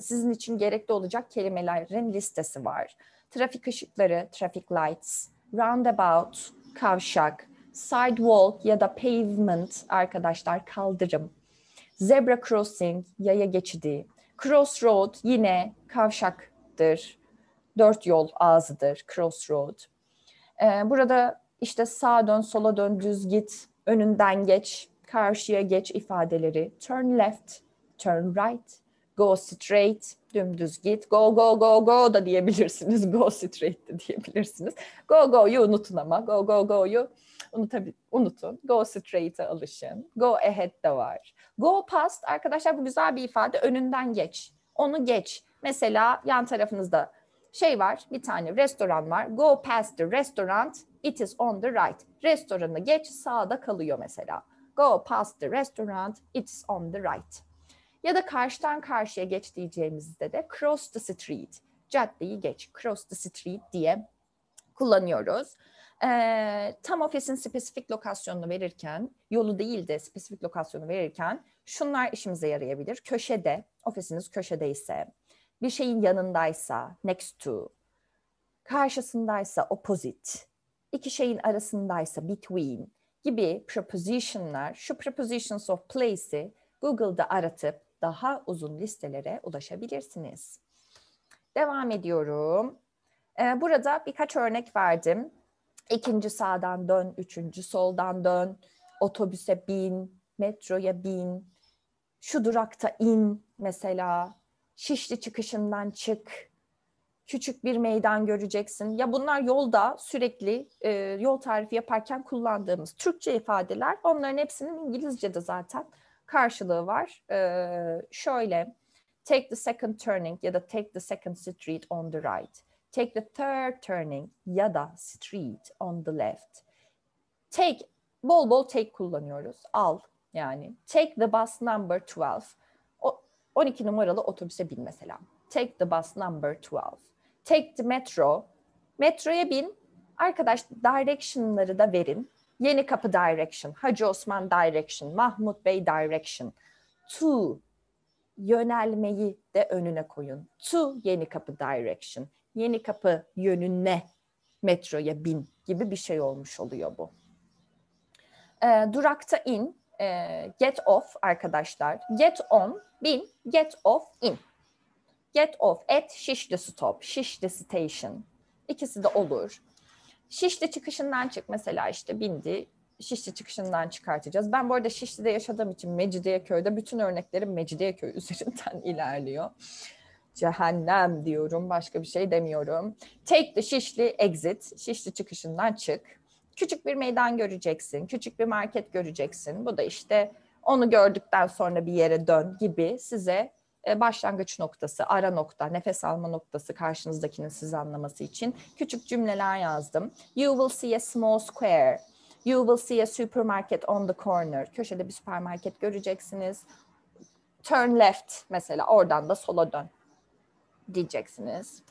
sizin için gerekli olacak kelimelerin listesi var. Trafik ışıkları, traffic lights, roundabout, kavşak, sidewalk ya da pavement arkadaşlar kaldırım Zebra crossing, yaya geçidi. Crossroad yine kavşaktır. Dört yol ağzıdır crossroad. Ee, burada işte sağa dön, sola dön, düz git, önünden geç, karşıya geç ifadeleri. Turn left, turn right, go straight, dümdüz git, go go go go da diyebilirsiniz, <laughs> go straight de diyebilirsiniz. Go go'yu unutun ama, go go go'yu unutun. Go straight'e alışın, go ahead de var. Go past arkadaşlar bu güzel bir ifade. Önünden geç. Onu geç. Mesela yan tarafınızda şey var bir tane restoran var. Go past the restaurant. It is on the right. Restoranı geç sağda kalıyor mesela. Go past the restaurant. It is on the right. Ya da karşıdan karşıya geç diyeceğimizde de cross the street. Caddeyi geç. Cross the street diye kullanıyoruz e, tam ofisin spesifik lokasyonunu verirken, yolu değil de spesifik lokasyonu verirken şunlar işimize yarayabilir. Köşede, ofisiniz köşedeyse, bir şeyin yanındaysa, next to, karşısındaysa opposite, iki şeyin arasındaysa between gibi prepositionlar, şu prepositions of place'i Google'da aratıp daha uzun listelere ulaşabilirsiniz. Devam ediyorum. Burada birkaç örnek verdim. İkinci sağdan dön, üçüncü soldan dön, otobüse bin, metroya bin, şu durakta in mesela, şişli çıkışından çık, küçük bir meydan göreceksin. Ya bunlar yolda sürekli e, yol tarifi yaparken kullandığımız Türkçe ifadeler. Onların hepsinin İngilizce'de zaten karşılığı var. E, şöyle, take the second turning ya da take the second street on the right. Take the third turning ya da street on the left. Take, bol bol take kullanıyoruz. Al yani. Take the bus number 12. O, 12 numaralı otobüse bin mesela. Take the bus number 12. Take the metro. Metroya bin. Arkadaş directionları da verin. Yeni Kapı Direction, Hacı Osman Direction, Mahmut Bey Direction. To yönelmeyi de önüne koyun. To Yeni Kapı Direction. Yeni Kapı yönüne metroya bin gibi bir şey olmuş oluyor bu. E, durakta in, e, get off arkadaşlar. Get on, bin, get off, in. Get off at Şişli stop, Şişli station. İkisi de olur. Şişli çıkışından çık mesela işte bindi. Şişli çıkışından çıkartacağız. Ben bu arada Şişli'de yaşadığım için Mecidiyeköy'de bütün örneklerim Mecidiyeköy <laughs> üzerinden ilerliyor cehennem diyorum başka bir şey demiyorum. Take the Şişli exit, Şişli çıkışından çık. Küçük bir meydan göreceksin, küçük bir market göreceksin. Bu da işte onu gördükten sonra bir yere dön gibi size e, başlangıç noktası, ara nokta, nefes alma noktası karşınızdakinin sizi anlaması için küçük cümleler yazdım. You will see a small square. You will see a supermarket on the corner. Köşede bir süpermarket göreceksiniz. Turn left mesela oradan da sola dön diyeceksiniz.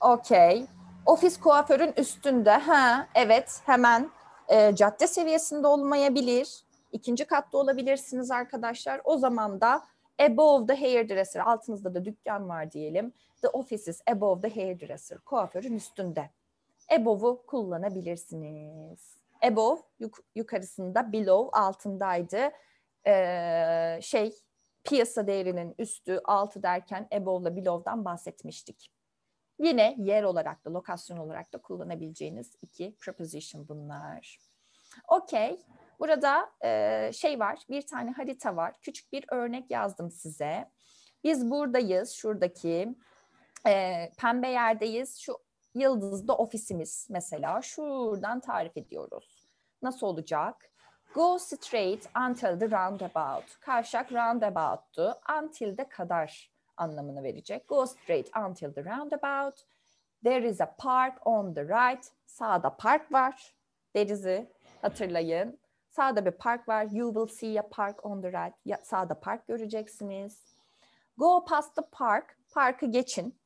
Okey. Ofis kuaförün üstünde. Ha, evet hemen e, cadde seviyesinde olmayabilir. İkinci katta olabilirsiniz arkadaşlar. O zaman da above the hairdresser altınızda da dükkan var diyelim. The office is above the hairdresser kuaförün üstünde. Above'u kullanabilirsiniz. Above yuk yukarısında below altındaydı. Ee, şey piyasa değerinin üstü, altı derken above'la below'dan bahsetmiştik. Yine yer olarak da, lokasyon olarak da kullanabileceğiniz iki preposition bunlar. Okey. Burada e, şey var, bir tane harita var. Küçük bir örnek yazdım size. Biz buradayız, şuradaki e, pembe yerdeyiz. Şu yıldızda ofisimiz mesela. Şuradan tarif ediyoruz. Nasıl olacak? Go straight until the roundabout. Kavşak roundabout'tu. Until de kadar anlamını verecek. Go straight until the roundabout. There is a park on the right. Sağda park var. Derizi hatırlayın. Sağda bir park var. You will see a park on the right. Ya, sağda park göreceksiniz. Go past the park. Parkı geçin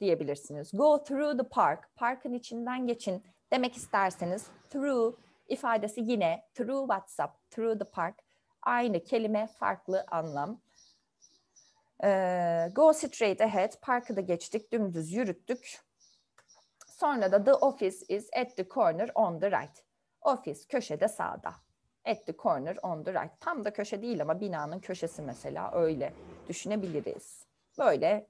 diyebilirsiniz. Go through the park. Parkın içinden geçin demek isterseniz through ifadesi yine through WhatsApp, through the park. Aynı kelime farklı anlam. Ee, go straight ahead. Parkı da geçtik, dümdüz yürüttük. Sonra da the office is at the corner on the right. Office köşede sağda. At the corner on the right. Tam da köşe değil ama binanın köşesi mesela öyle düşünebiliriz. Böyle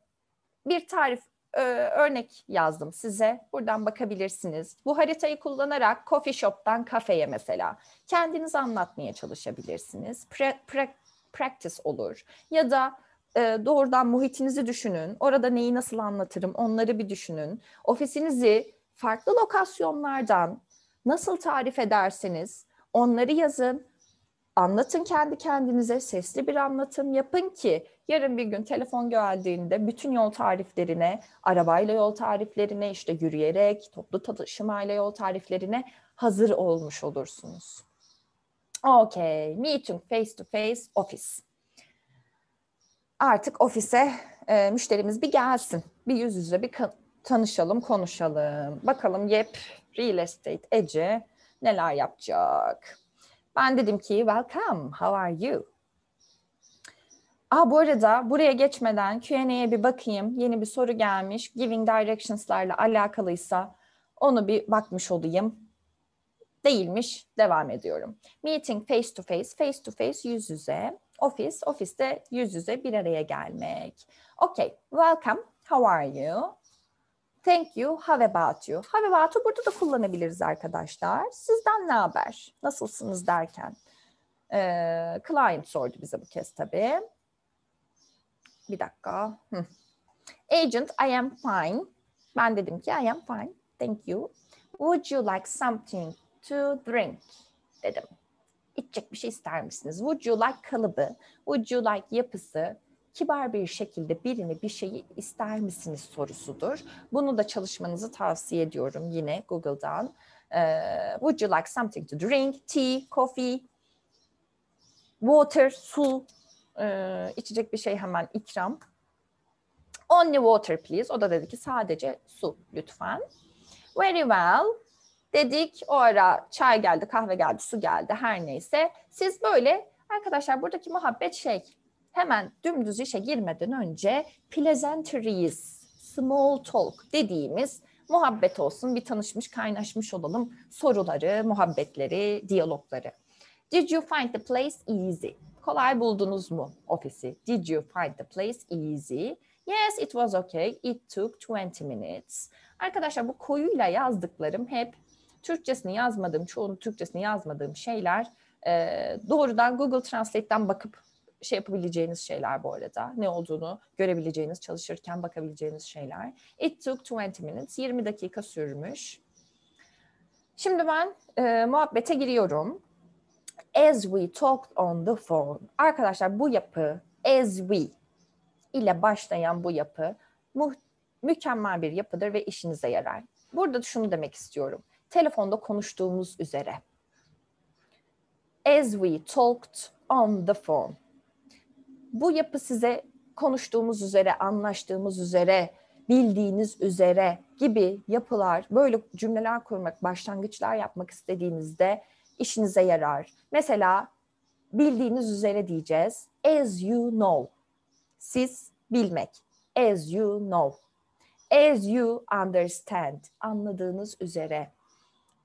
bir tarif e, örnek yazdım size. Buradan bakabilirsiniz. Bu haritayı kullanarak coffee shop'tan kafeye mesela kendiniz anlatmaya çalışabilirsiniz. Pre, pre, practice olur. Ya da e, doğrudan muhitinizi düşünün. Orada neyi nasıl anlatırım onları bir düşünün. Ofisinizi farklı lokasyonlardan nasıl tarif ederseniz onları yazın. Anlatın kendi kendinize sesli bir anlatım yapın ki Yarın bir gün telefon geldiğinde bütün yol tariflerine, arabayla yol tariflerine, işte yürüyerek, toplu taşımayla yol tariflerine hazır olmuş olursunuz. Okey, meeting face to face office. Artık ofise e, müşterimiz bir gelsin. Bir yüz yüze bir tanışalım, konuşalım. Bakalım yep real estate Ece neler yapacak. Ben dedim ki welcome, how are you? Aa, bu arada buraya geçmeden Q&A'ya bir bakayım. Yeni bir soru gelmiş. Giving Directions'larla alakalıysa onu bir bakmış olayım. Değilmiş. Devam ediyorum. Meeting face to face, face to face yüz yüze. office ofiste yüz yüze bir araya gelmek. Okay, welcome. How are you? Thank you. How about you? How about you burada da kullanabiliriz arkadaşlar. Sizden ne haber? Nasılsınız derken. Ee, client sordu bize bu kez tabii bir dakika. Agent, I am fine. Ben dedim ki I am fine. Thank you. Would you like something to drink? Dedim. İçecek bir şey ister misiniz? Would you like kalıbı, would you like yapısı, kibar bir şekilde birini bir şeyi ister misiniz sorusudur. Bunu da çalışmanızı tavsiye ediyorum yine Google'dan. Ee, would you like something to drink, tea, coffee, water, su ee, içecek bir şey hemen ikram. Only water please. O da dedi ki sadece su lütfen. Very well. Dedik o ara çay geldi, kahve geldi, su geldi her neyse. Siz böyle arkadaşlar buradaki muhabbet şey hemen dümdüz işe girmeden önce pleasantries, small talk dediğimiz muhabbet olsun. Bir tanışmış, kaynaşmış olalım. Soruları, muhabbetleri, diyalogları. Did you find the place easy? Kolay buldunuz mu ofisi? Did you find the place easy? Yes, it was okay. It took 20 minutes. Arkadaşlar bu koyuyla yazdıklarım hep Türkçesini yazmadığım, çoğunun Türkçesini yazmadığım şeyler e, doğrudan Google Translate'den bakıp şey yapabileceğiniz şeyler bu arada. Ne olduğunu görebileceğiniz, çalışırken bakabileceğiniz şeyler. It took 20 minutes. 20 dakika sürmüş. Şimdi ben e, muhabbete giriyorum as we talked on the phone. Arkadaşlar bu yapı as we ile başlayan bu yapı mükemmel bir yapıdır ve işinize yarar. Burada şunu demek istiyorum. Telefonda konuştuğumuz üzere. As we talked on the phone. Bu yapı size konuştuğumuz üzere, anlaştığımız üzere, bildiğiniz üzere gibi yapılar, böyle cümleler kurmak, başlangıçlar yapmak istediğinizde işinize yarar. Mesela bildiğiniz üzere diyeceğiz. As you know. Siz bilmek. As you know. As you understand. Anladığınız üzere.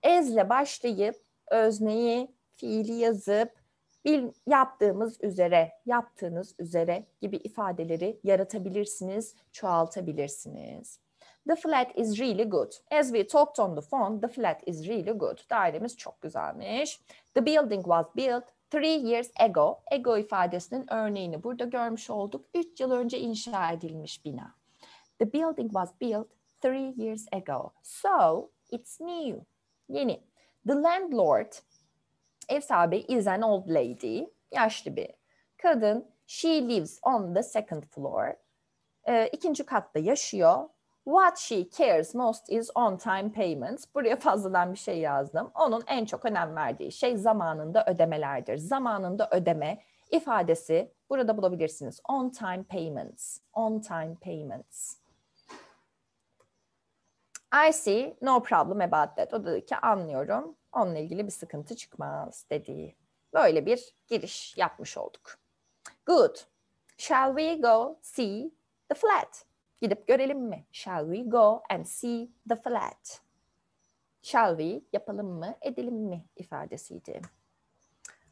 As ile başlayıp özneyi, fiili yazıp bil, yaptığımız üzere, yaptığınız üzere gibi ifadeleri yaratabilirsiniz, çoğaltabilirsiniz. The flat is really good. As we talked on the phone, the flat is really good. Dairemiz çok güzelmiş. The building was built three years ago. Ego ifadesinin örneğini burada görmüş olduk. Üç yıl önce inşa edilmiş bina. The building was built three years ago. So it's new. Yeni. The landlord, ev sahibi is an old lady. Yaşlı bir kadın. She lives on the second floor. E, ikinci katta yaşıyor What she cares most is on time payments. Buraya fazladan bir şey yazdım. Onun en çok önem verdiği şey zamanında ödemelerdir. Zamanında ödeme ifadesi burada bulabilirsiniz. On time payments. On time payments. I see no problem about that. O dedi ki anlıyorum. Onunla ilgili bir sıkıntı çıkmaz dediği. Böyle bir giriş yapmış olduk. Good. Shall we go see the flat? Gidip görelim mi? Shall we go and see the flat? Shall we yapalım mı, edelim mi ifadesiydi.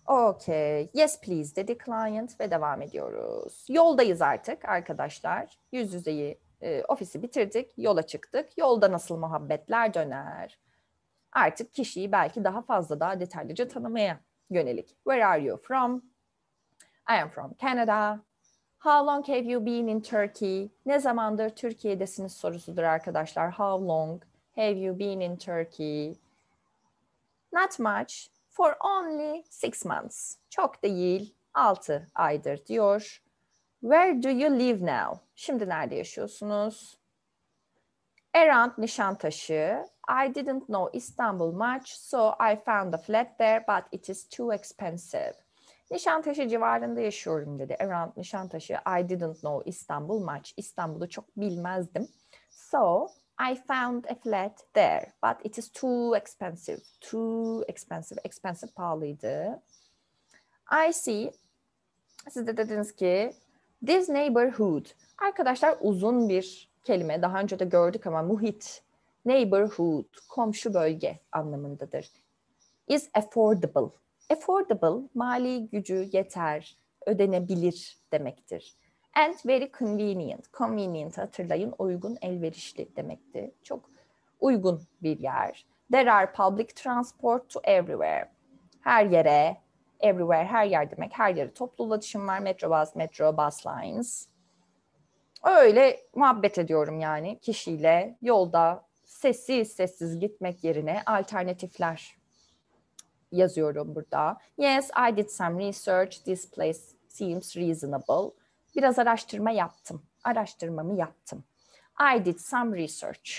Okay, yes please dedi client ve devam ediyoruz. Yoldayız artık arkadaşlar. Yüz yüzeyi e, ofisi bitirdik, yola çıktık. Yolda nasıl muhabbetler döner? Artık kişiyi belki daha fazla daha detaylıca tanımaya yönelik. Where are you from? I am from Canada. How long have you been in Turkey? Ne zamandır Türkiye'desiniz sorusudur arkadaşlar. How long have you been in Turkey? Not much. For only six months. Çok değil. Altı aydır diyor. Where do you live now? Şimdi nerede yaşıyorsunuz? Around Nişantaşı. I didn't know Istanbul much, so I found a flat there, but it is too expensive. Nişantaşı civarında yaşıyorum dedi. Around Nişantaşı. I didn't know İstanbul much. İstanbul'u çok bilmezdim. So I found a flat there. But it is too expensive. Too expensive. Expensive pahalıydı. I see. Siz de dediniz ki this neighborhood. Arkadaşlar uzun bir kelime. Daha önce de gördük ama muhit. Neighborhood, komşu bölge anlamındadır. Is affordable affordable, mali gücü yeter, ödenebilir demektir. And very convenient, convenient hatırlayın uygun, elverişli demekti. Çok uygun bir yer. There are public transport to everywhere. Her yere, everywhere, her yer demek. Her yere toplu ulaşım var. bus, metro, bus lines. Öyle muhabbet ediyorum yani kişiyle yolda sessiz sessiz gitmek yerine alternatifler yazıyorum burada. Yes, I did some research. This place seems reasonable. Biraz araştırma yaptım. Araştırmamı yaptım. I did some research.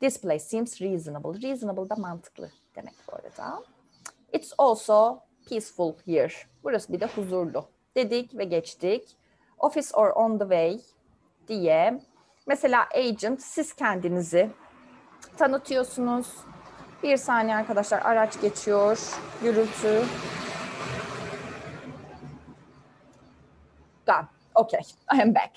This place seems reasonable. Reasonable da mantıklı demek bu arada. It's also peaceful here. Burası bir de huzurlu. Dedik ve geçtik. Office or on the way diye. Mesela agent siz kendinizi tanıtıyorsunuz bir saniye arkadaşlar araç geçiyor. Gürültü. Gone. Okay, I am back.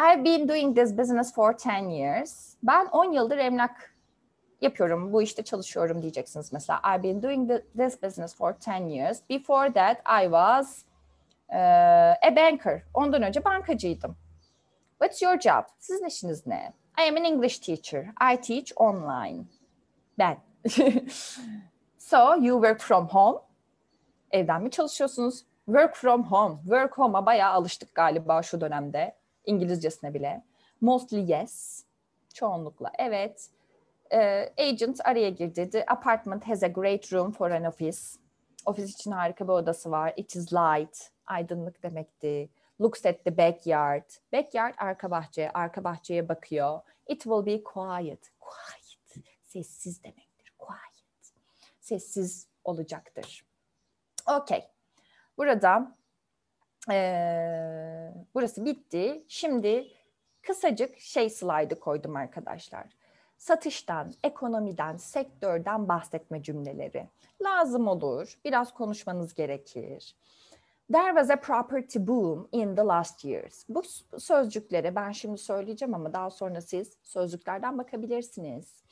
I've been doing this business for 10 years. Ben 10 yıldır emlak yapıyorum, bu işte çalışıyorum diyeceksiniz mesela. I've been doing this business for 10 years. Before that I was uh, a banker. Ondan önce bankacıydım. What's your job? Sizin işiniz ne? I am an English teacher. I teach online. Ben. <laughs> so you work from home. Evden mi çalışıyorsunuz? Work from home. Work home'a bayağı alıştık galiba şu dönemde. İngilizcesine bile. Mostly yes. Çoğunlukla evet. E, agent araya girdi. The apartment has a great room for an office. Ofis için harika bir odası var. It is light. Aydınlık demekti. Looks at the backyard. Backyard arka bahçe. Arka bahçeye bakıyor. It will be quiet. Quiet sessiz demektir. Quiet. Sessiz olacaktır. Okey. Burada e, burası bitti. Şimdi kısacık şey slaydı koydum arkadaşlar. Satıştan, ekonomiden, sektörden bahsetme cümleleri. Lazım olur, biraz konuşmanız gerekir. There was a property boom in the last years. Bu sözcükleri ben şimdi söyleyeceğim ama daha sonra siz sözcüklerden bakabilirsiniz.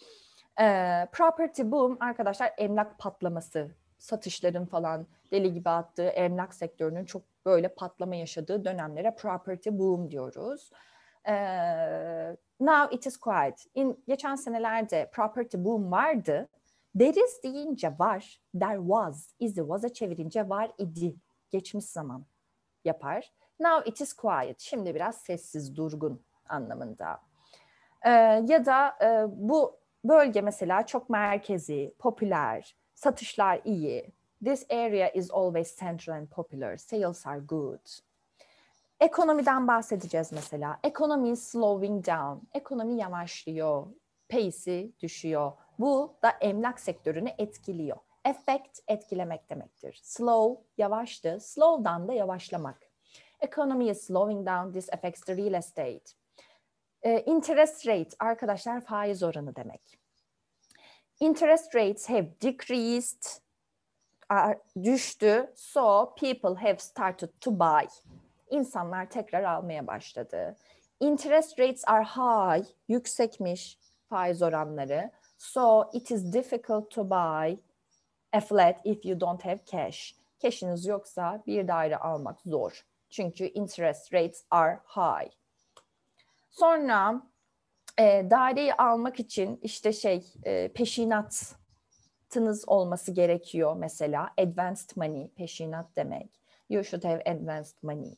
Ee, property boom arkadaşlar emlak patlaması, satışların falan deli gibi attığı emlak sektörünün çok böyle patlama yaşadığı dönemlere property boom diyoruz. Ee, now it is quiet. In, geçen senelerde property boom vardı. There is deyince var, there was, is the was'a çevirince var idi. Geçmiş zaman yapar. Now it is quiet. Şimdi biraz sessiz, durgun anlamında. Ee, ya da e, bu bölge mesela çok merkezi, popüler, satışlar iyi. This area is always central and popular. Sales are good. Ekonomiden bahsedeceğiz mesela. Ekonomi is slowing down. Ekonomi yavaşlıyor. Pace'i düşüyor. Bu da emlak sektörünü etkiliyor. Effect etkilemek demektir. Slow yavaştı. Slow'dan da yavaşlamak. Economy is slowing down. This affects the real estate. Ee, interest rate arkadaşlar faiz oranı demek. Interest rates have decreased düştü. So people have started to buy. İnsanlar tekrar almaya başladı. Interest rates are high, yüksekmiş faiz oranları. So it is difficult to buy a flat if you don't have cash. Cash'iniz yoksa bir daire almak zor. Çünkü interest rates are high. Sonra e, daireyi almak için işte şey e, peşinatınız olması gerekiyor mesela. Advanced money peşinat demek. You should have advanced money.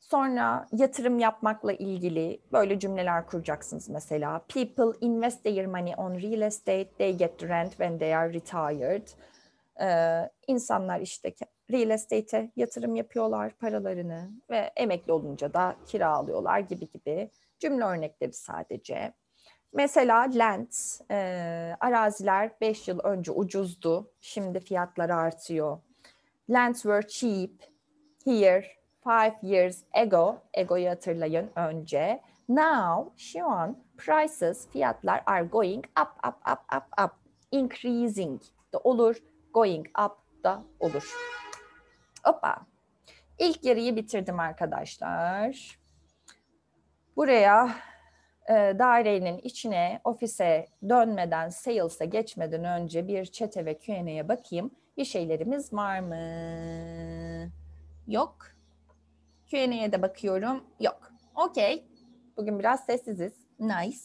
Sonra yatırım yapmakla ilgili böyle cümleler kuracaksınız mesela. People invest their money on real estate, they get rent when they are retired. Ee, insanlar işte real estate'e yatırım yapıyorlar paralarını ve emekli olunca da kira alıyorlar gibi gibi cümle örnekleri sadece. Mesela land, e, araziler 5 yıl önce ucuzdu, şimdi fiyatları artıyor. Lands were cheap here five years ago, ego'yu hatırlayın önce. Now, şu an prices, fiyatlar are going up, up, up, up, up. Increasing de olur, going up da olur. Hoppa. İlk yarıyı bitirdim arkadaşlar. Buraya e, dairenin içine ofise dönmeden, sales'a geçmeden önce bir çete ve Q&A'ye bakayım. Bir şeylerimiz var mı? Yok. Q&A'ye de bakıyorum. Yok. Okey. Bugün biraz sessiziz. Nice.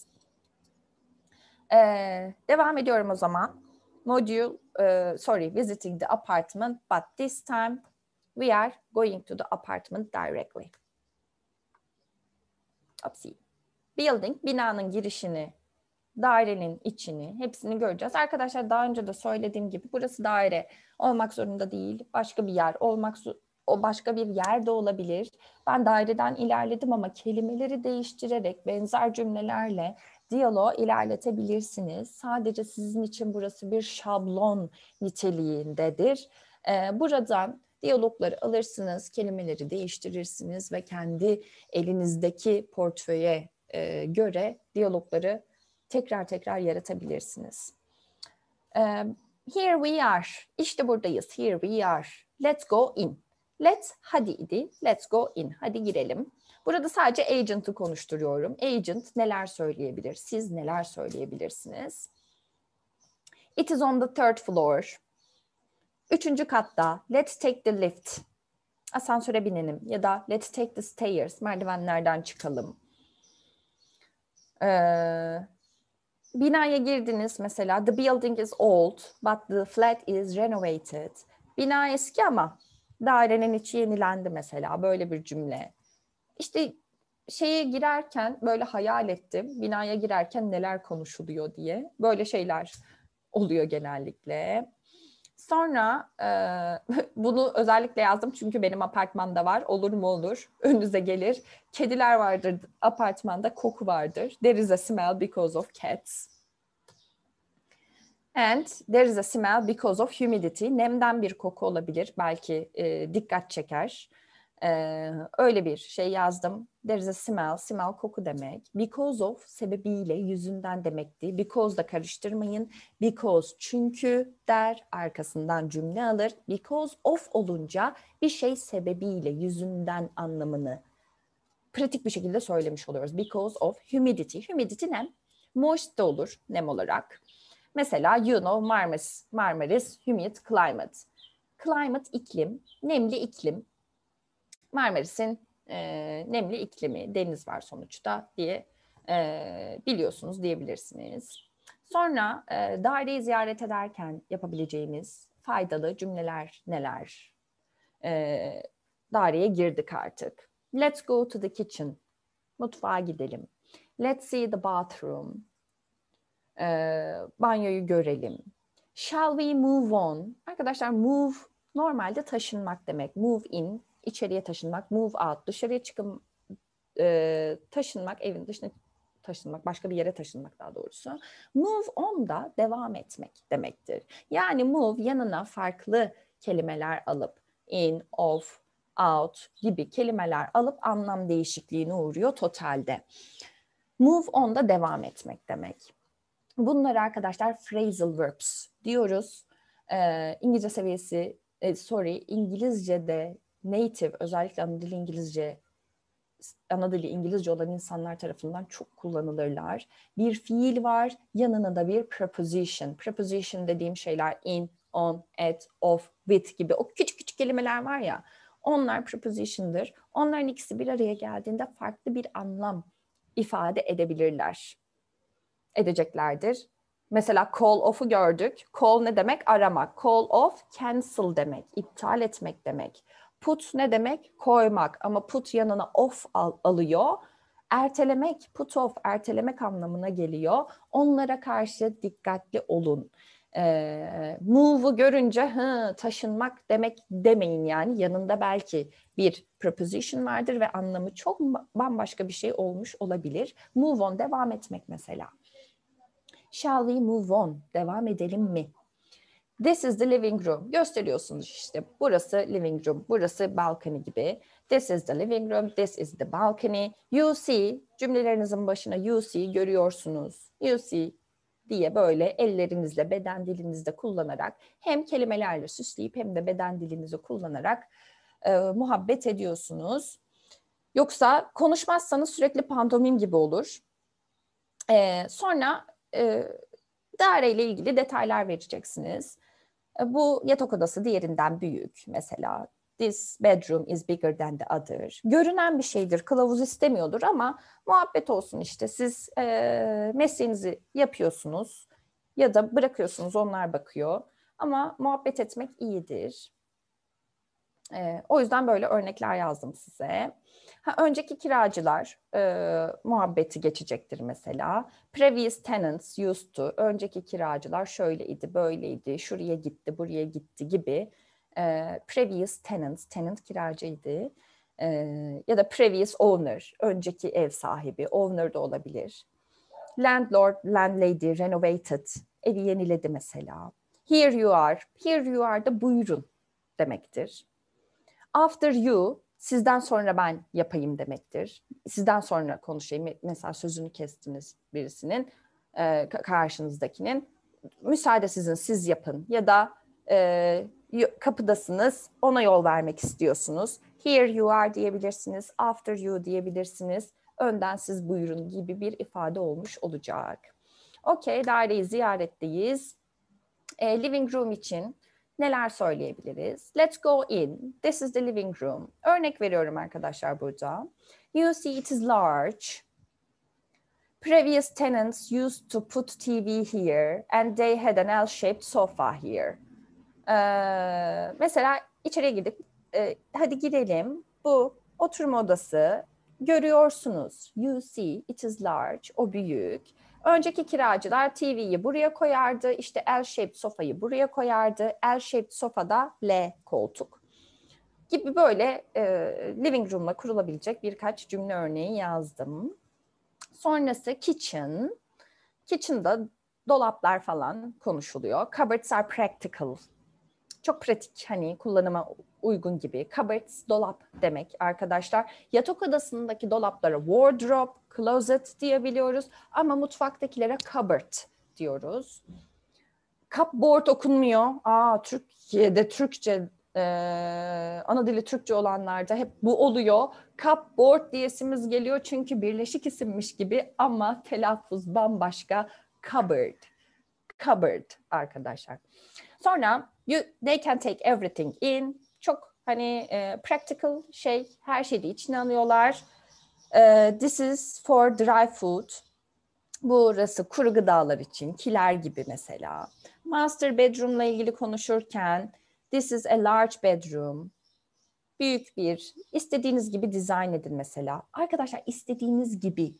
Ee, devam ediyorum o zaman. Module, uh, sorry, visiting the apartment, but this time We are going to the apartment directly. Upsi. Building, binanın girişini, dairenin içini, hepsini göreceğiz. Arkadaşlar daha önce de söylediğim gibi burası daire olmak zorunda değil. Başka bir yer olmak o başka bir yerde olabilir. Ben daireden ilerledim ama kelimeleri değiştirerek benzer cümlelerle diyaloğu ilerletebilirsiniz. Sadece sizin için burası bir şablon niteliğindedir. Ee, buradan Diyalogları alırsınız, kelimeleri değiştirirsiniz ve kendi elinizdeki portföye e, göre diyalogları tekrar tekrar yaratabilirsiniz. Um, here we are. İşte buradayız. Here we are. Let's go in. Let's hadi idi. Let's go in. Hadi girelim. Burada sadece agent'ı konuşturuyorum. Agent neler söyleyebilir? Siz neler söyleyebilirsiniz? It is on the third floor. Üçüncü katta let's take the lift. Asansöre binelim ya da let's take the stairs. Merdivenlerden çıkalım. Ee, binaya girdiniz mesela the building is old but the flat is renovated. Bina eski ama dairenin içi yenilendi mesela böyle bir cümle. İşte şeye girerken böyle hayal ettim. Binaya girerken neler konuşuluyor diye. Böyle şeyler oluyor genellikle. Sonra e, <laughs> bunu özellikle yazdım çünkü benim apartmanda var. Olur mu olur. Önünüze gelir. Kediler vardır apartmanda. Koku vardır. There is a smell because of cats. And there is a smell because of humidity. Nemden bir koku olabilir. Belki e, dikkat çeker. Ee, öyle bir şey yazdım. There is a smell, smell koku demek. Because of sebebiyle, yüzünden demekti. Because da karıştırmayın. Because çünkü der, arkasından cümle alır. Because of olunca bir şey sebebiyle, yüzünden anlamını pratik bir şekilde söylemiş oluyoruz. Because of humidity. Humidity nem. Moist de olur nem olarak. Mesela you know Marmaris, Marmaris humid climate. Climate iklim, nemli iklim Marmaris'in e, nemli iklimi, deniz var sonuçta diye e, biliyorsunuz diyebilirsiniz. Sonra e, daireyi ziyaret ederken yapabileceğimiz faydalı cümleler neler? E, daireye girdik artık. Let's go to the kitchen. Mutfağa gidelim. Let's see the bathroom. E, banyoyu görelim. Shall we move on? Arkadaşlar move normalde taşınmak demek. Move in içeriye taşınmak, move out, dışarıya çıkın, e, taşınmak, evin dışına taşınmak, başka bir yere taşınmak daha doğrusu. Move on da devam etmek demektir. Yani move yanına farklı kelimeler alıp in, off, out gibi kelimeler alıp anlam değişikliğine uğruyor totalde. Move on da devam etmek demek. Bunları arkadaşlar phrasal verbs diyoruz. Ee, İngilizce seviyesi, e, sorry İngilizce'de native özellikle ana İngilizce ana İngilizce olan insanlar tarafından çok kullanılırlar. Bir fiil var, yanına da bir preposition. Preposition dediğim şeyler in, on, at, of, with gibi o küçük küçük kelimeler var ya. Onlar preposition'dır. Onların ikisi bir araya geldiğinde farklı bir anlam ifade edebilirler. Edeceklerdir. Mesela call off'u gördük. Call ne demek? Aramak. Call off cancel demek, iptal etmek demek. Put ne demek? Koymak ama put yanına off al, alıyor. Ertelemek, put off, ertelemek anlamına geliyor. Onlara karşı dikkatli olun. Ee, move'u görünce hı, taşınmak demek demeyin yani. Yanında belki bir preposition vardır ve anlamı çok bambaşka bir şey olmuş olabilir. Move on, devam etmek mesela. Shall we move on? Devam edelim mi? This is the living room. Gösteriyorsunuz işte. Burası living room, burası balcony gibi. This is the living room, this is the balcony. You see, cümlelerinizin başına you see görüyorsunuz. You see diye böyle ellerinizle, beden dilinizde kullanarak hem kelimelerle süsleyip hem de beden dilinizi kullanarak e, muhabbet ediyorsunuz. Yoksa konuşmazsanız sürekli pantomim gibi olur. E, sonra e, daireyle ilgili detaylar vereceksiniz. E, bu yatak odası diğerinden büyük mesela. This bedroom is bigger than the other. Görünen bir şeydir, kılavuz istemiyordur ama muhabbet olsun işte. Siz e, mesleğinizi yapıyorsunuz ya da bırakıyorsunuz onlar bakıyor. Ama muhabbet etmek iyidir. E, o yüzden böyle örnekler yazdım size. Ha, önceki kiracılar e, muhabbeti geçecektir mesela. Previous tenants used to, önceki kiracılar şöyleydi, böyleydi, şuraya gitti, buraya gitti gibi. E, previous tenants, tenant kiracıydı. E, ya da previous owner, önceki ev sahibi, owner da olabilir. Landlord, landlady, renovated, evi yeniledi mesela. Here you are, here you are da buyurun demektir. After you sizden sonra ben yapayım demektir. Sizden sonra konuşayım. Mesela sözünü kestiniz birisinin e, karşınızdakinin. Müsaade sizin siz yapın ya da e, kapıdasınız ona yol vermek istiyorsunuz. Here you are diyebilirsiniz. After you diyebilirsiniz. Önden siz buyurun gibi bir ifade olmuş olacak. Okey daireyi ziyaretteyiz. E, living room için neler söyleyebiliriz? Let's go in. This is the living room. Örnek veriyorum arkadaşlar burada. You see it is large. Previous tenants used to put TV here and they had an L-shaped sofa here. Ee, mesela içeriye gidip e, hadi girelim. Bu oturma odası görüyorsunuz. You see it is large. O büyük. Önceki kiracılar TV'yi buraya koyardı, işte L-shaped sofayı buraya koyardı, L-shaped sofada L koltuk gibi böyle e, living room'la kurulabilecek birkaç cümle örneği yazdım. Sonrası kitchen. Kitchen'da dolaplar falan konuşuluyor. Cupboards are practical çok pratik hani kullanıma uygun gibi. Cupboards, dolap demek arkadaşlar. Yatak odasındaki dolaplara wardrobe, closet diyebiliyoruz. Ama mutfaktakilere cupboard diyoruz. Cupboard okunmuyor. Aa Türkiye'de Türkçe e, ana dili Türkçe olanlarda hep bu oluyor. Cupboard diyesimiz geliyor çünkü birleşik isimmiş gibi ama telaffuz bambaşka. Cupboard. Cupboard arkadaşlar. Sonra you, they can take everything in. Çok hani e, practical şey, her şeyi de içine alıyorlar. E, this is for dry food. Burası kuru gıdalar için, kiler gibi mesela. Master bedroom'la ilgili konuşurken this is a large bedroom. Büyük bir, istediğiniz gibi dizayn edin mesela. Arkadaşlar istediğiniz gibi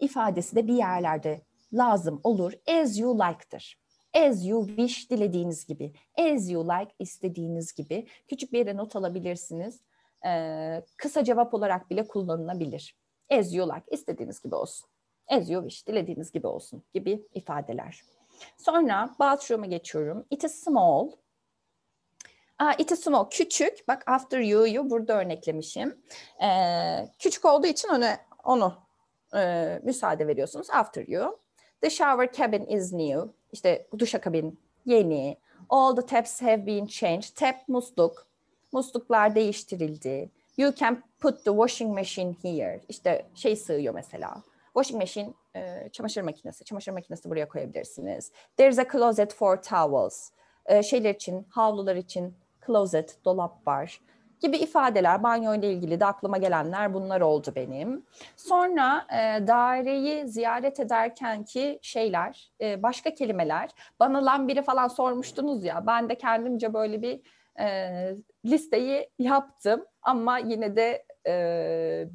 ifadesi de bir yerlerde lazım olur. As you like'dır. As you wish dilediğiniz gibi. As you like istediğiniz gibi. Küçük bir yere not alabilirsiniz. Ee, kısa cevap olarak bile kullanılabilir. As you like istediğiniz gibi olsun. As you wish dilediğiniz gibi olsun gibi ifadeler. Sonra bathroom'a geçiyorum. It is small. Aa, it is small. Küçük. Bak after you'yu burada örneklemişim. Ee, küçük olduğu için onu, onu e, müsaade veriyorsunuz. After you. The shower cabin is new işte bu duşakabin yeni. All the taps have been changed. Tap musluk. Musluklar değiştirildi. You can put the washing machine here. İşte şey sığıyor mesela. Washing machine e, çamaşır makinesi. Çamaşır makinesi buraya koyabilirsiniz. There's a closet for towels. E, şeyler için, havlular için closet, dolap var gibi ifadeler banyo ile ilgili de aklıma gelenler bunlar oldu benim. Sonra e, daireyi ziyaret ederken ki şeyler, e, başka kelimeler. Bana lan biri falan sormuştunuz ya. Ben de kendimce böyle bir e, listeyi yaptım ama yine de e,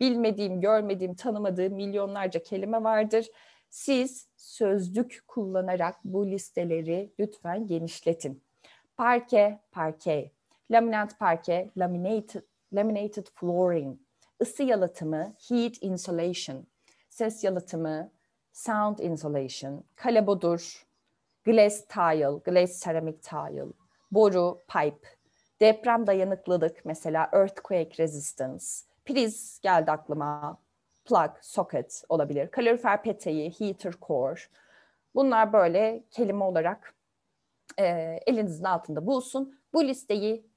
bilmediğim, görmediğim, tanımadığım milyonlarca kelime vardır. Siz sözlük kullanarak bu listeleri lütfen genişletin. Parke, parke, laminat parke, laminated, laminated flooring, ısı yalıtımı, heat insulation, ses yalıtımı, sound insulation, kalebodur, glass tile, glass ceramic tile, boru, pipe, deprem dayanıklılık mesela earthquake resistance, priz geldi aklıma, plug, socket olabilir, kalorifer peteği, heater core. Bunlar böyle kelime olarak e, elinizin altında bulsun. Bu listeyi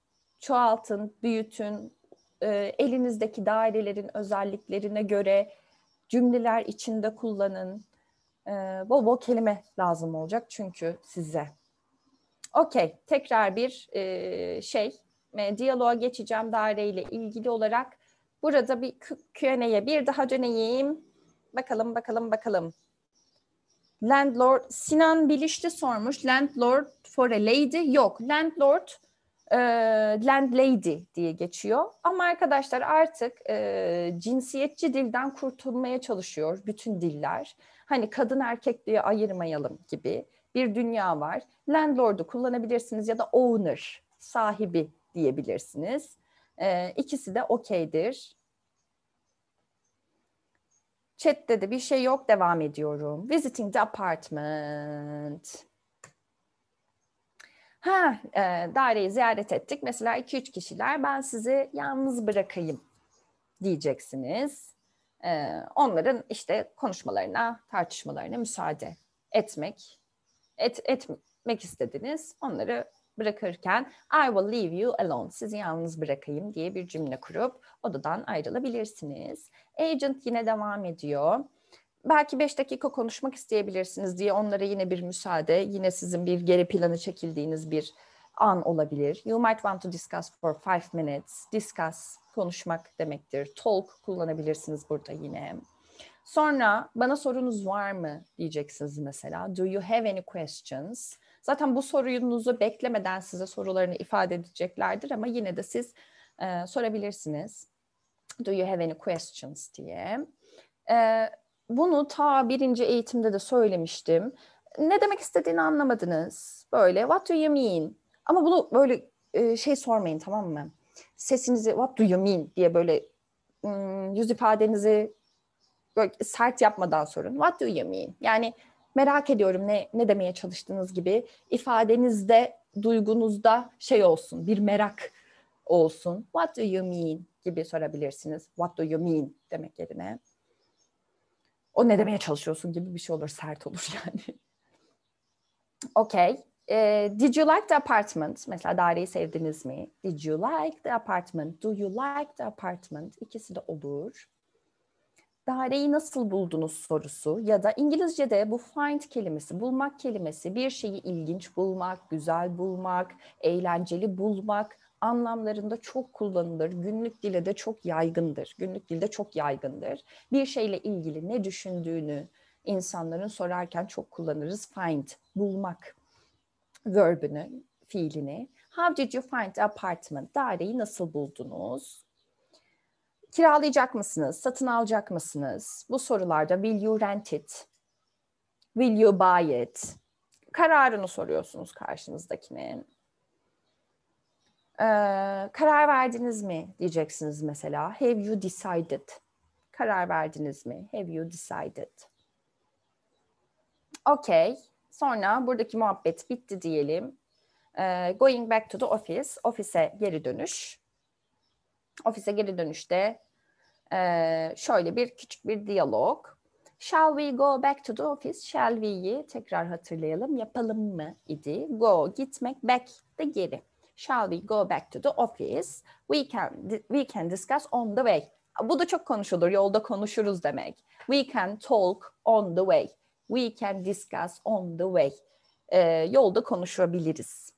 çoğaltın, büyütün, e, elinizdeki dairelerin özelliklerine göre cümleler içinde kullanın. E, bol bol kelime lazım olacak çünkü size. Okey, tekrar bir e, şey, e, diyaloğa geçeceğim daireyle ilgili olarak. Burada bir Q&A'ye bir daha döneyim. Bakalım, bakalım, bakalım. Landlord, Sinan Bilişli sormuş. Landlord for a lady. Yok, landlord e, landlady diye geçiyor. Ama arkadaşlar artık e, cinsiyetçi dilden kurtulmaya çalışıyor bütün diller. Hani kadın erkek diye ayırmayalım gibi bir dünya var. Landlord'u kullanabilirsiniz ya da owner, sahibi diyebilirsiniz. E, ikisi de okeydir. Chat'te de bir şey yok devam ediyorum. Visiting the apartment. Ha, e, daireyi ziyaret ettik. Mesela 2-3 kişiler ben sizi yalnız bırakayım diyeceksiniz. E, onların işte konuşmalarına, tartışmalarına müsaade etmek et, etmek istediniz. Onları bırakırken I will leave you alone, sizi yalnız bırakayım diye bir cümle kurup odadan ayrılabilirsiniz. Agent yine devam ediyor belki beş dakika konuşmak isteyebilirsiniz diye onlara yine bir müsaade, yine sizin bir geri planı çekildiğiniz bir an olabilir. You might want to discuss for five minutes. Discuss, konuşmak demektir. Talk kullanabilirsiniz burada yine. Sonra bana sorunuz var mı diyeceksiniz mesela. Do you have any questions? Zaten bu sorunuzu beklemeden size sorularını ifade edeceklerdir ama yine de siz e, sorabilirsiniz. Do you have any questions diye. E, bunu ta birinci eğitimde de söylemiştim. Ne demek istediğini anlamadınız. Böyle what do you mean? Ama bunu böyle e, şey sormayın tamam mı? Sesinizi what do you mean diye böyle yüz ifadenizi böyle sert yapmadan sorun. What do you mean? Yani merak ediyorum ne ne demeye çalıştığınız gibi ifadenizde, duygunuzda şey olsun, bir merak olsun. What do you mean gibi sorabilirsiniz. What do you mean demek yerine o ne demeye çalışıyorsun gibi bir şey olur. Sert olur <laughs> yani. okay. E, did you like the apartment? Mesela daireyi sevdiniz mi? Did you like the apartment? Do you like the apartment? İkisi de olur. Daireyi nasıl buldunuz sorusu ya da İngilizce'de bu find kelimesi, bulmak kelimesi bir şeyi ilginç bulmak, güzel bulmak, eğlenceli bulmak anlamlarında çok kullanılır. Günlük dile de çok yaygındır. Günlük dilde çok yaygındır. Bir şeyle ilgili ne düşündüğünü insanların sorarken çok kullanırız. Find, bulmak verbünü, fiilini. How did you find the apartment? Daireyi nasıl buldunuz? Kiralayacak mısınız? Satın alacak mısınız? Bu sorularda will you rent it? Will you buy it? Kararını soruyorsunuz karşınızdakinin ee, karar verdiniz mi diyeceksiniz mesela. Have you decided? Karar verdiniz mi? Have you decided? Okay. Sonra buradaki muhabbet bitti diyelim. Ee, going back to the office. Ofise geri dönüş. Ofise geri dönüşte e, şöyle bir küçük bir diyalog. Shall we go back to the office? Shall we'yi tekrar hatırlayalım. Yapalım mı idi? Go gitmek, back de geri. Shall we go back to the office? We can we can discuss on the way. Bu da çok konuşulur. Yolda konuşuruz demek. We can talk on the way. We can discuss on the way. Ee, yolda konuşabiliriz.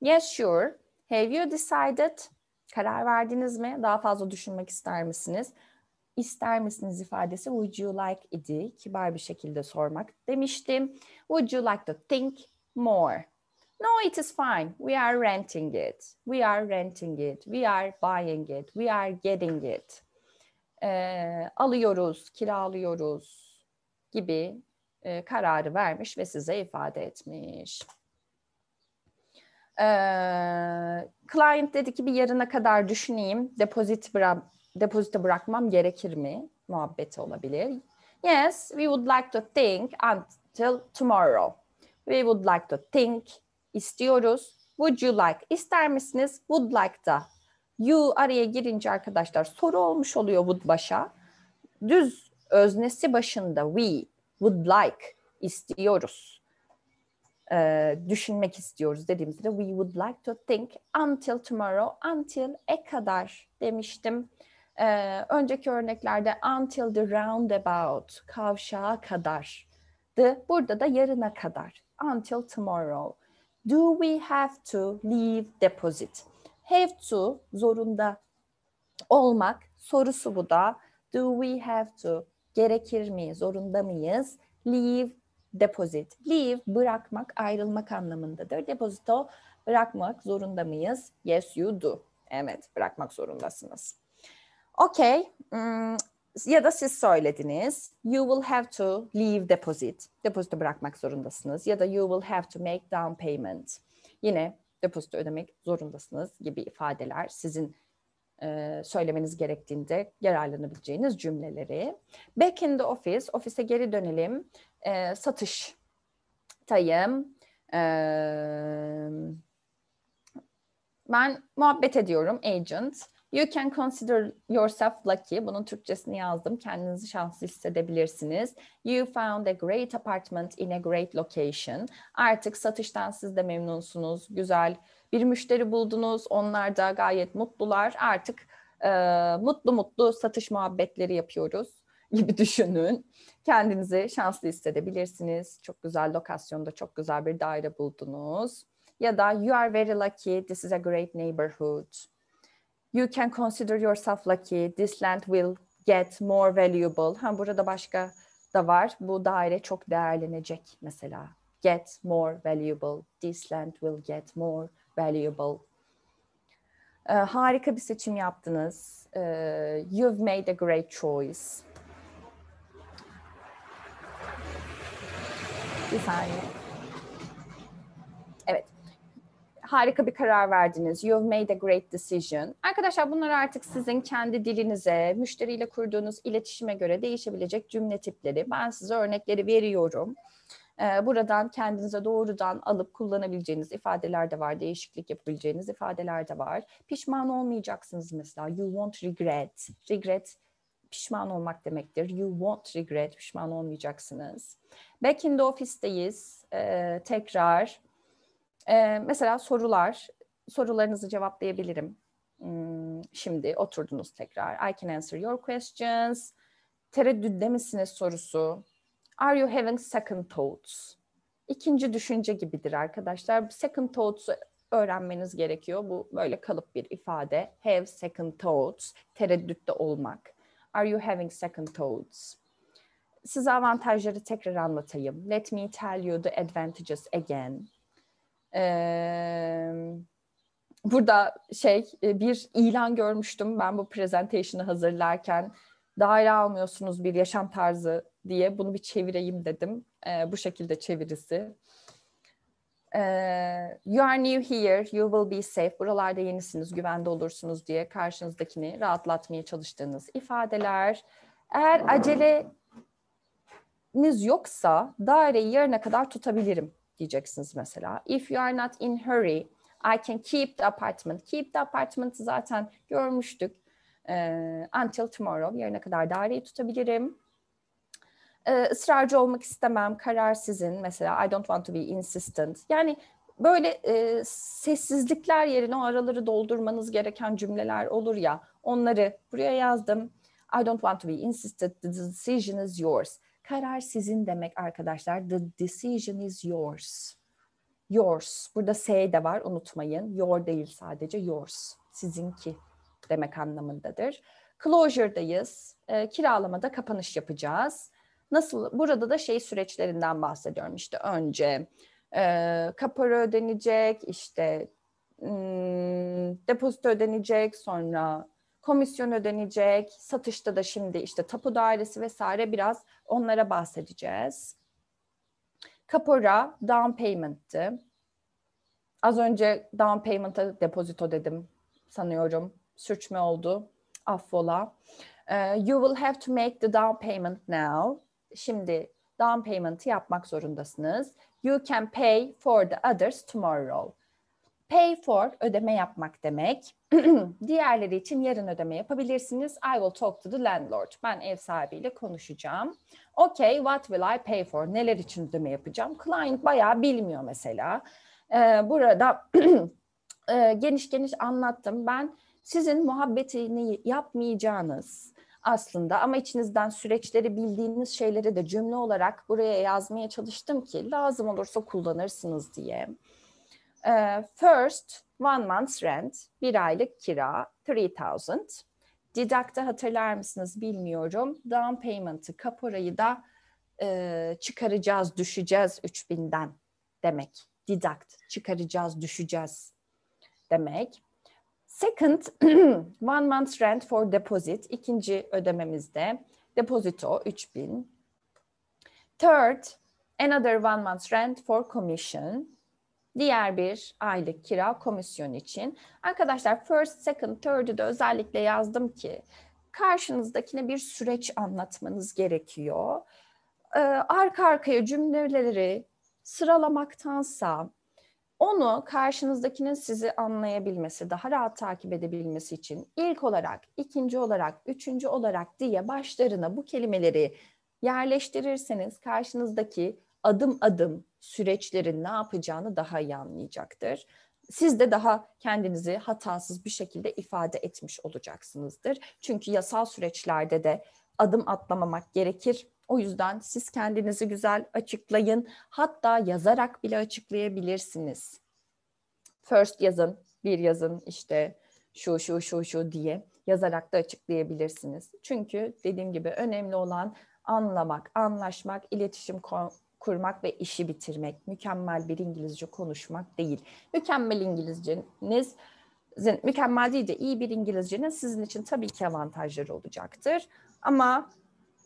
Yes, sure. Have you decided? Karar verdiniz mi? Daha fazla düşünmek ister misiniz? İster misiniz ifadesi would you like idi. Kibar bir şekilde sormak demiştim. Would you like to think more? No, it is fine. We are renting it. We are renting it. We are buying it. We are getting it. Ee, alıyoruz, kiralıyoruz gibi e, kararı vermiş ve size ifade etmiş. Ee, client dedi ki bir yarına kadar düşüneyim. Depozit bıra depozite bırakmam gerekir mi? Muhabbeti olabilir. Yes, we would like to think until tomorrow. We would like to think istiyoruz. Would you like? İster misiniz? Would like da. You araya girince arkadaşlar soru olmuş oluyor would başa. Düz öznesi başında we would like istiyoruz. Ee, düşünmek istiyoruz dediğimizde we would like to think until tomorrow, until e kadar demiştim. Ee, önceki örneklerde until the roundabout, kavşağa kadardı. Burada da yarına kadar, until tomorrow. Do we have to leave deposit? Have to zorunda olmak sorusu bu da. Do we have to gerekir mi, zorunda mıyız? Leave deposit. Leave bırakmak, ayrılmak anlamındadır. Deposito bırakmak zorunda mıyız? Yes you do. Evet, bırakmak zorundasınız. Okay, hmm, ya da siz söylediniz. You will have to leave deposit. Depozito bırakmak zorundasınız. Ya da you will have to make down payment. Yine depozito ödemek zorundasınız gibi ifadeler sizin e, söylemeniz gerektiğinde yararlanabileceğiniz cümleleri. Back in the office, ofise geri dönelim. E, satış tayım. E, ben muhabbet ediyorum agent. You can consider yourself lucky. Bunun Türkçesini yazdım. Kendinizi şanslı hissedebilirsiniz. You found a great apartment in a great location. Artık satıştan siz de memnunsunuz. Güzel bir müşteri buldunuz. Onlar da gayet mutlular. Artık e, mutlu mutlu satış muhabbetleri yapıyoruz <laughs> gibi düşünün. Kendinizi şanslı hissedebilirsiniz. Çok güzel lokasyonda çok güzel bir daire buldunuz. Ya da you are very lucky. This is a great neighborhood You can consider yourself lucky. This land will get more valuable. Ha burada başka da var. Bu daire çok değerlenecek mesela. Get more valuable. This land will get more valuable. Ee, harika bir seçim yaptınız. Ee, you've made a great choice. Bir saniye. harika bir karar verdiniz. You've made a great decision. Arkadaşlar bunlar artık sizin kendi dilinize, müşteriyle kurduğunuz iletişime göre değişebilecek cümle tipleri. Ben size örnekleri veriyorum. Ee, buradan kendinize doğrudan alıp kullanabileceğiniz ifadeler de var. Değişiklik yapabileceğiniz ifadeler de var. Pişman olmayacaksınız mesela. You won't regret. Regret pişman olmak demektir. You won't regret. Pişman olmayacaksınız. Back in the office'teyiz. Ee, tekrar ee, mesela sorular, sorularınızı cevaplayabilirim. Hmm, şimdi oturdunuz tekrar. I can answer your questions. Tereddütte misiniz sorusu. Are you having second thoughts? İkinci düşünce gibidir arkadaşlar. Second thoughts öğrenmeniz gerekiyor. Bu böyle kalıp bir ifade. Have second thoughts. Tereddütte olmak. Are you having second thoughts? Size avantajları tekrar anlatayım. Let me tell you the advantages again burada şey e, bir ilan görmüştüm ben bu presentation'ı hazırlarken. Daire almıyorsunuz bir yaşam tarzı diye bunu bir çevireyim dedim. Ee, bu şekilde çevirisi. Ee, you are new here, you will be safe. Buralarda yenisiniz, güvende olursunuz diye karşınızdakini rahatlatmaya çalıştığınız ifadeler. Eğer aceleniz yoksa daireyi yarına kadar tutabilirim diyeceksiniz mesela. If you are not in hurry, I can keep the apartment. Keep the apartment zaten görmüştük. Ee, until tomorrow, yarına kadar daireyi tutabilirim. Ee, ısrarcı olmak istemem, karar sizin. Mesela I don't want to be insistent. Yani böyle e, sessizlikler yerine o araları doldurmanız gereken cümleler olur ya. Onları buraya yazdım. I don't want to be insistent. The decision is yours karar sizin demek arkadaşlar. The decision is yours. Yours. Burada S de var unutmayın. Your değil sadece yours. Sizinki demek anlamındadır. Closure'dayız. E, kiralamada kapanış yapacağız. Nasıl? Burada da şey süreçlerinden bahsediyorum. İşte önce e, kapora ödenecek, işte ım, hmm, depozito ödenecek, sonra komisyon ödenecek, satışta da şimdi işte tapu dairesi vesaire biraz onlara bahsedeceğiz. Kapora down payment'ti. Az önce down payment'a depozito dedim sanıyorum. Sürçme oldu. Affola. Uh, you will have to make the down payment now. Şimdi down payment'ı yapmak zorundasınız. You can pay for the others tomorrow. Pay for ödeme yapmak demek. <clears throat> Diğerleri için yarın ödeme yapabilirsiniz. I will talk to the landlord. Ben ev sahibiyle konuşacağım. Okay, what will I pay for? Neler için ödeme yapacağım? Client bayağı bilmiyor mesela. Ee, burada <clears throat> e, geniş geniş anlattım. Ben sizin muhabbetini yapmayacağınız aslında ama içinizden süreçleri bildiğiniz şeyleri de cümle olarak buraya yazmaya çalıştım ki lazım olursa kullanırsınız diye. Ee, first, one month rent, bir aylık kira, 3000. Didak'ta hatırlar mısınız bilmiyorum. Down payment'ı, kaporayı da e, çıkaracağız, düşeceğiz 3000'den demek. Didakt, çıkaracağız, düşeceğiz demek. Second, <clears throat> one month rent for deposit. ikinci ödememizde depozito 3000. Third, another one month rent for commission. Diğer bir aylık kira komisyon için. Arkadaşlar first, second, third'ü de özellikle yazdım ki karşınızdakine bir süreç anlatmanız gerekiyor. Ee, arka arkaya cümleleri sıralamaktansa onu karşınızdakinin sizi anlayabilmesi, daha rahat takip edebilmesi için ilk olarak, ikinci olarak, üçüncü olarak diye başlarına bu kelimeleri yerleştirirseniz karşınızdaki adım adım süreçlerin ne yapacağını daha iyi anlayacaktır. Siz de daha kendinizi hatasız bir şekilde ifade etmiş olacaksınızdır. Çünkü yasal süreçlerde de adım atlamamak gerekir. O yüzden siz kendinizi güzel açıklayın. Hatta yazarak bile açıklayabilirsiniz. First yazın, bir yazın işte şu şu şu şu diye yazarak da açıklayabilirsiniz. Çünkü dediğim gibi önemli olan anlamak, anlaşmak, iletişim kurmak ve işi bitirmek, mükemmel bir İngilizce konuşmak değil. Mükemmel İngilizceniz mükemmel değil de iyi bir İngilizcenin sizin için tabii ki avantajları olacaktır. Ama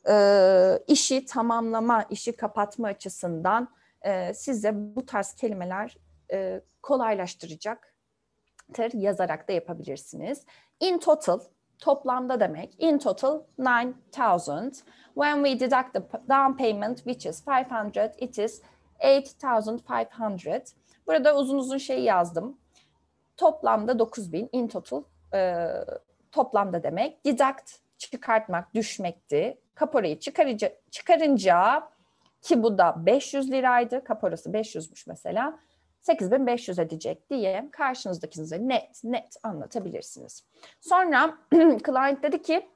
e, işi tamamlama, işi kapatma açısından e, size bu tarz kelimeler e, kolaylaştıracaktır. Yazarak da yapabilirsiniz. In total toplamda demek. In total 9000. When we deduct the down payment which is 500 it is 8500. Burada uzun uzun şey yazdım. Toplamda 9000 in total e, toplamda demek. Deduct çıkartmak, düşmekti. Kaporayı çıkarıcı, çıkarınca ki bu da 500 liraydı. Kaporası 500'müş mesela. 8500 edecek diye karşınızdakinize net net anlatabilirsiniz. Sonra <clears throat> client dedi ki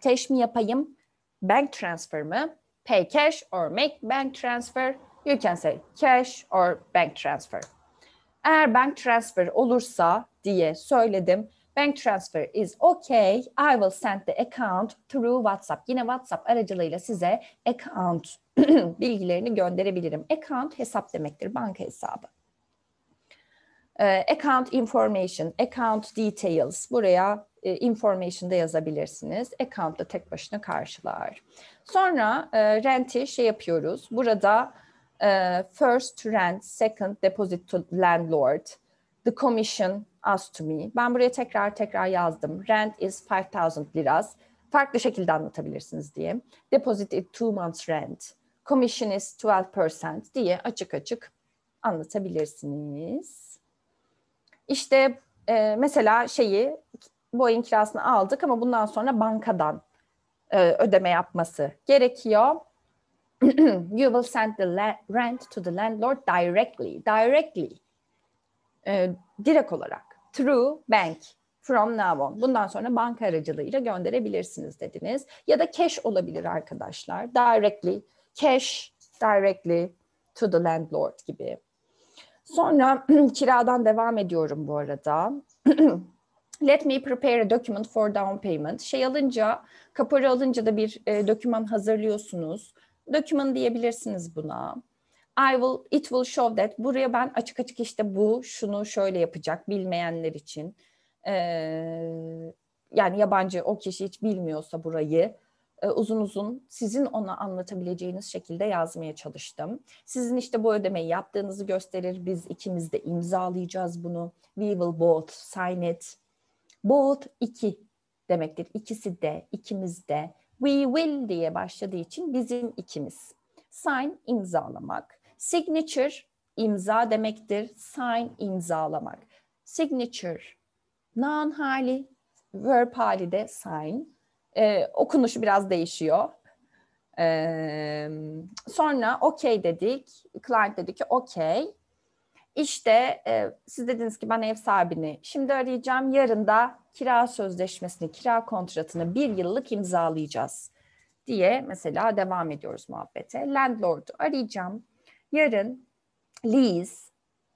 cash mi yapayım, bank transfer mı? Pay cash or make bank transfer. You can say cash or bank transfer. Eğer bank transfer olursa diye söyledim. Bank transfer is okay. I will send the account through WhatsApp. Yine WhatsApp aracılığıyla size account <clears throat> bilgilerini gönderebilirim. Account hesap demektir, banka hesabı. Ee, account information, account details buraya e, information da yazabilirsiniz. Account da tek başına karşılar. Sonra e, rent'i şey yapıyoruz. Burada e, first rent, second deposit to landlord, the commission as to me. Ben buraya tekrar tekrar yazdım. Rent is 5000 liras. Farklı şekilde anlatabilirsiniz diye. Deposit is two months rent. Commission is 12% diye açık açık anlatabilirsiniz. İşte e, mesela şeyi Boeing kirasını aldık ama bundan sonra bankadan e, ödeme yapması gerekiyor. <clears throat> you will send the rent to the landlord directly, directly, e, direkt olarak, through bank, from now on. Bundan sonra banka aracılığıyla gönderebilirsiniz dediniz. Ya da cash olabilir arkadaşlar, directly, cash, directly to the landlord gibi. Sonra <clears throat> kiradan devam ediyorum bu arada. <clears throat> Let me prepare a document for down payment. Şey alınca, kaparı alınca da bir e, doküman hazırlıyorsunuz. Doküman diyebilirsiniz buna. I will, it will show that. Buraya ben açık açık işte bu, şunu şöyle yapacak bilmeyenler için. Ee, yani yabancı o kişi hiç bilmiyorsa burayı e, uzun uzun sizin ona anlatabileceğiniz şekilde yazmaya çalıştım. Sizin işte bu ödemeyi yaptığınızı gösterir. Biz ikimiz de imzalayacağız bunu. We will both sign it. Both iki demektir. İkisi de, ikimiz de. We will diye başladığı için bizim ikimiz. Sign imzalamak. Signature imza demektir. Sign imzalamak. Signature noun hali, verb hali de sign e, okunuşu biraz değişiyor. E, sonra okey dedik. Client dedi ki okey. İşte e, siz dediniz ki ben ev sahibini şimdi arayacağım. Yarın da kira sözleşmesini, kira kontratını bir yıllık imzalayacağız diye mesela devam ediyoruz muhabbete. Landlord'u arayacağım. Yarın lease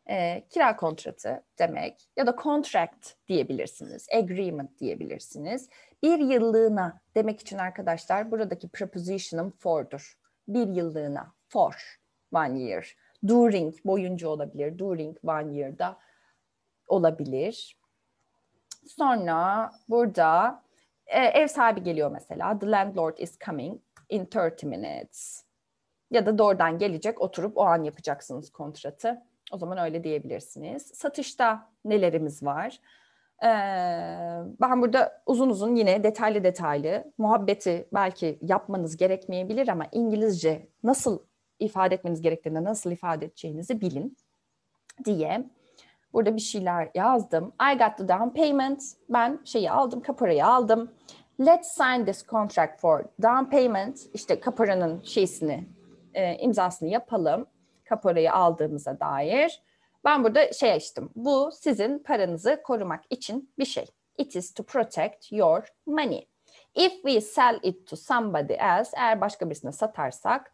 e, kira kontratı demek ya da contract diyebilirsiniz, agreement diyebilirsiniz. Bir yıllığına demek için arkadaşlar buradaki preposition'ım for'dur. Bir yıllığına, for, one year. During boyunca olabilir, during one year'da olabilir. Sonra burada e, ev sahibi geliyor mesela. The landlord is coming in 30 minutes. Ya da doğrudan gelecek oturup o an yapacaksınız kontratı o zaman öyle diyebilirsiniz. Satışta nelerimiz var? Ee, ben burada uzun uzun yine detaylı detaylı muhabbeti belki yapmanız gerekmeyebilir ama İngilizce nasıl ifade etmeniz gerektiğini nasıl ifade edeceğinizi bilin diye burada bir şeyler yazdım. I got the down payment. Ben şeyi aldım, kaparayı aldım. Let's sign this contract for down payment. İşte kaparanın şeysini, e, imzasını yapalım kaporayı aldığımıza dair. Ben burada şey açtım. Bu sizin paranızı korumak için bir şey. It is to protect your money. If we sell it to somebody else, eğer başka birisine satarsak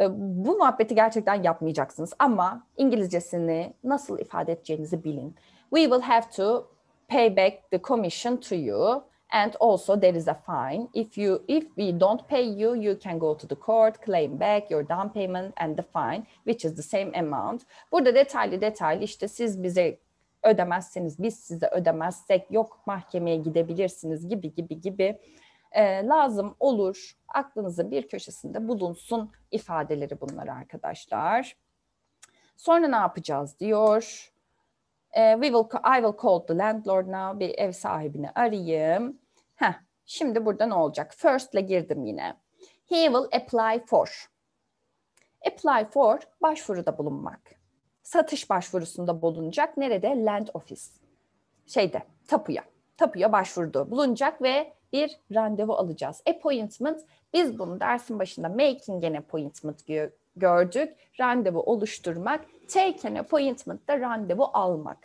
e, bu muhabbeti gerçekten yapmayacaksınız ama İngilizcesini nasıl ifade edeceğinizi bilin. We will have to pay back the commission to you and also there is a fine if you if we don't pay you you can go to the court claim back your down payment and the fine which is the same amount burada detaylı detaylı işte siz bize ödemezseniz biz size ödemezsek yok mahkemeye gidebilirsiniz gibi gibi gibi e, lazım olur aklınızın bir köşesinde bulunsun ifadeleri bunlar arkadaşlar sonra ne yapacağız diyor ee, we will, I will call the landlord now. Bir ev sahibini arayayım. Heh, şimdi burada ne olacak? Firstle girdim yine. He will apply for. Apply for başvuruda bulunmak. Satış başvurusunda bulunacak. Nerede? Land office. Şeyde, tapuya. Tapuya başvuruda bulunacak ve bir randevu alacağız. Appointment, biz bunu dersin başında making an appointment gördük. Randevu oluşturmak, appointment appointment'da randevu almak.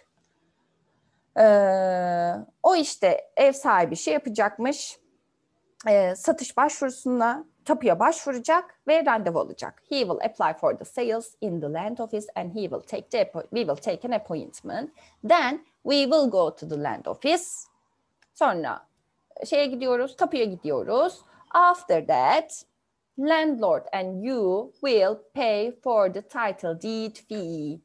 Ee, o işte ev sahibi şey yapacakmış, e, satış başvurusuna tapuya başvuracak ve randevu alacak. He will apply for the sales in the land office and he will take the we will take an appointment. Then we will go to the land office. Sonra şeye gidiyoruz, tapuya gidiyoruz. After that landlord and you will pay for the title deed fee.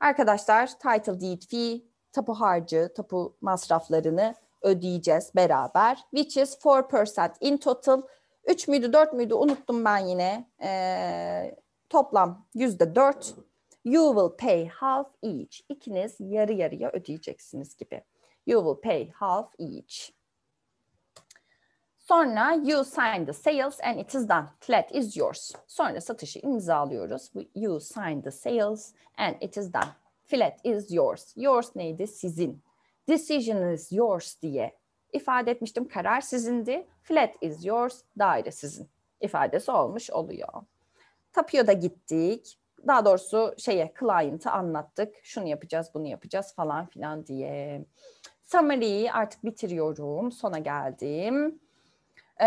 Arkadaşlar title deed fee tapu harcı, tapu masraflarını ödeyeceğiz beraber. Which is 4% in total. 3 müydü 4 müydü unuttum ben yine. Ee, toplam %4. You will pay half each. İkiniz yarı yarıya ödeyeceksiniz gibi. You will pay half each. Sonra you sign the sales and it is done. Flat is yours. Sonra satışı imzalıyoruz. You sign the sales and it is done. Flat is yours. Yours neydi? Sizin. Decision is yours diye ifade etmiştim. Karar sizindi. Flat is yours. Daire sizin. İfadesi olmuş oluyor. Tapio'da gittik. Daha doğrusu şeye client'ı anlattık. Şunu yapacağız, bunu yapacağız falan filan diye. Summary'yi artık bitiriyorum. Sona geldim. E,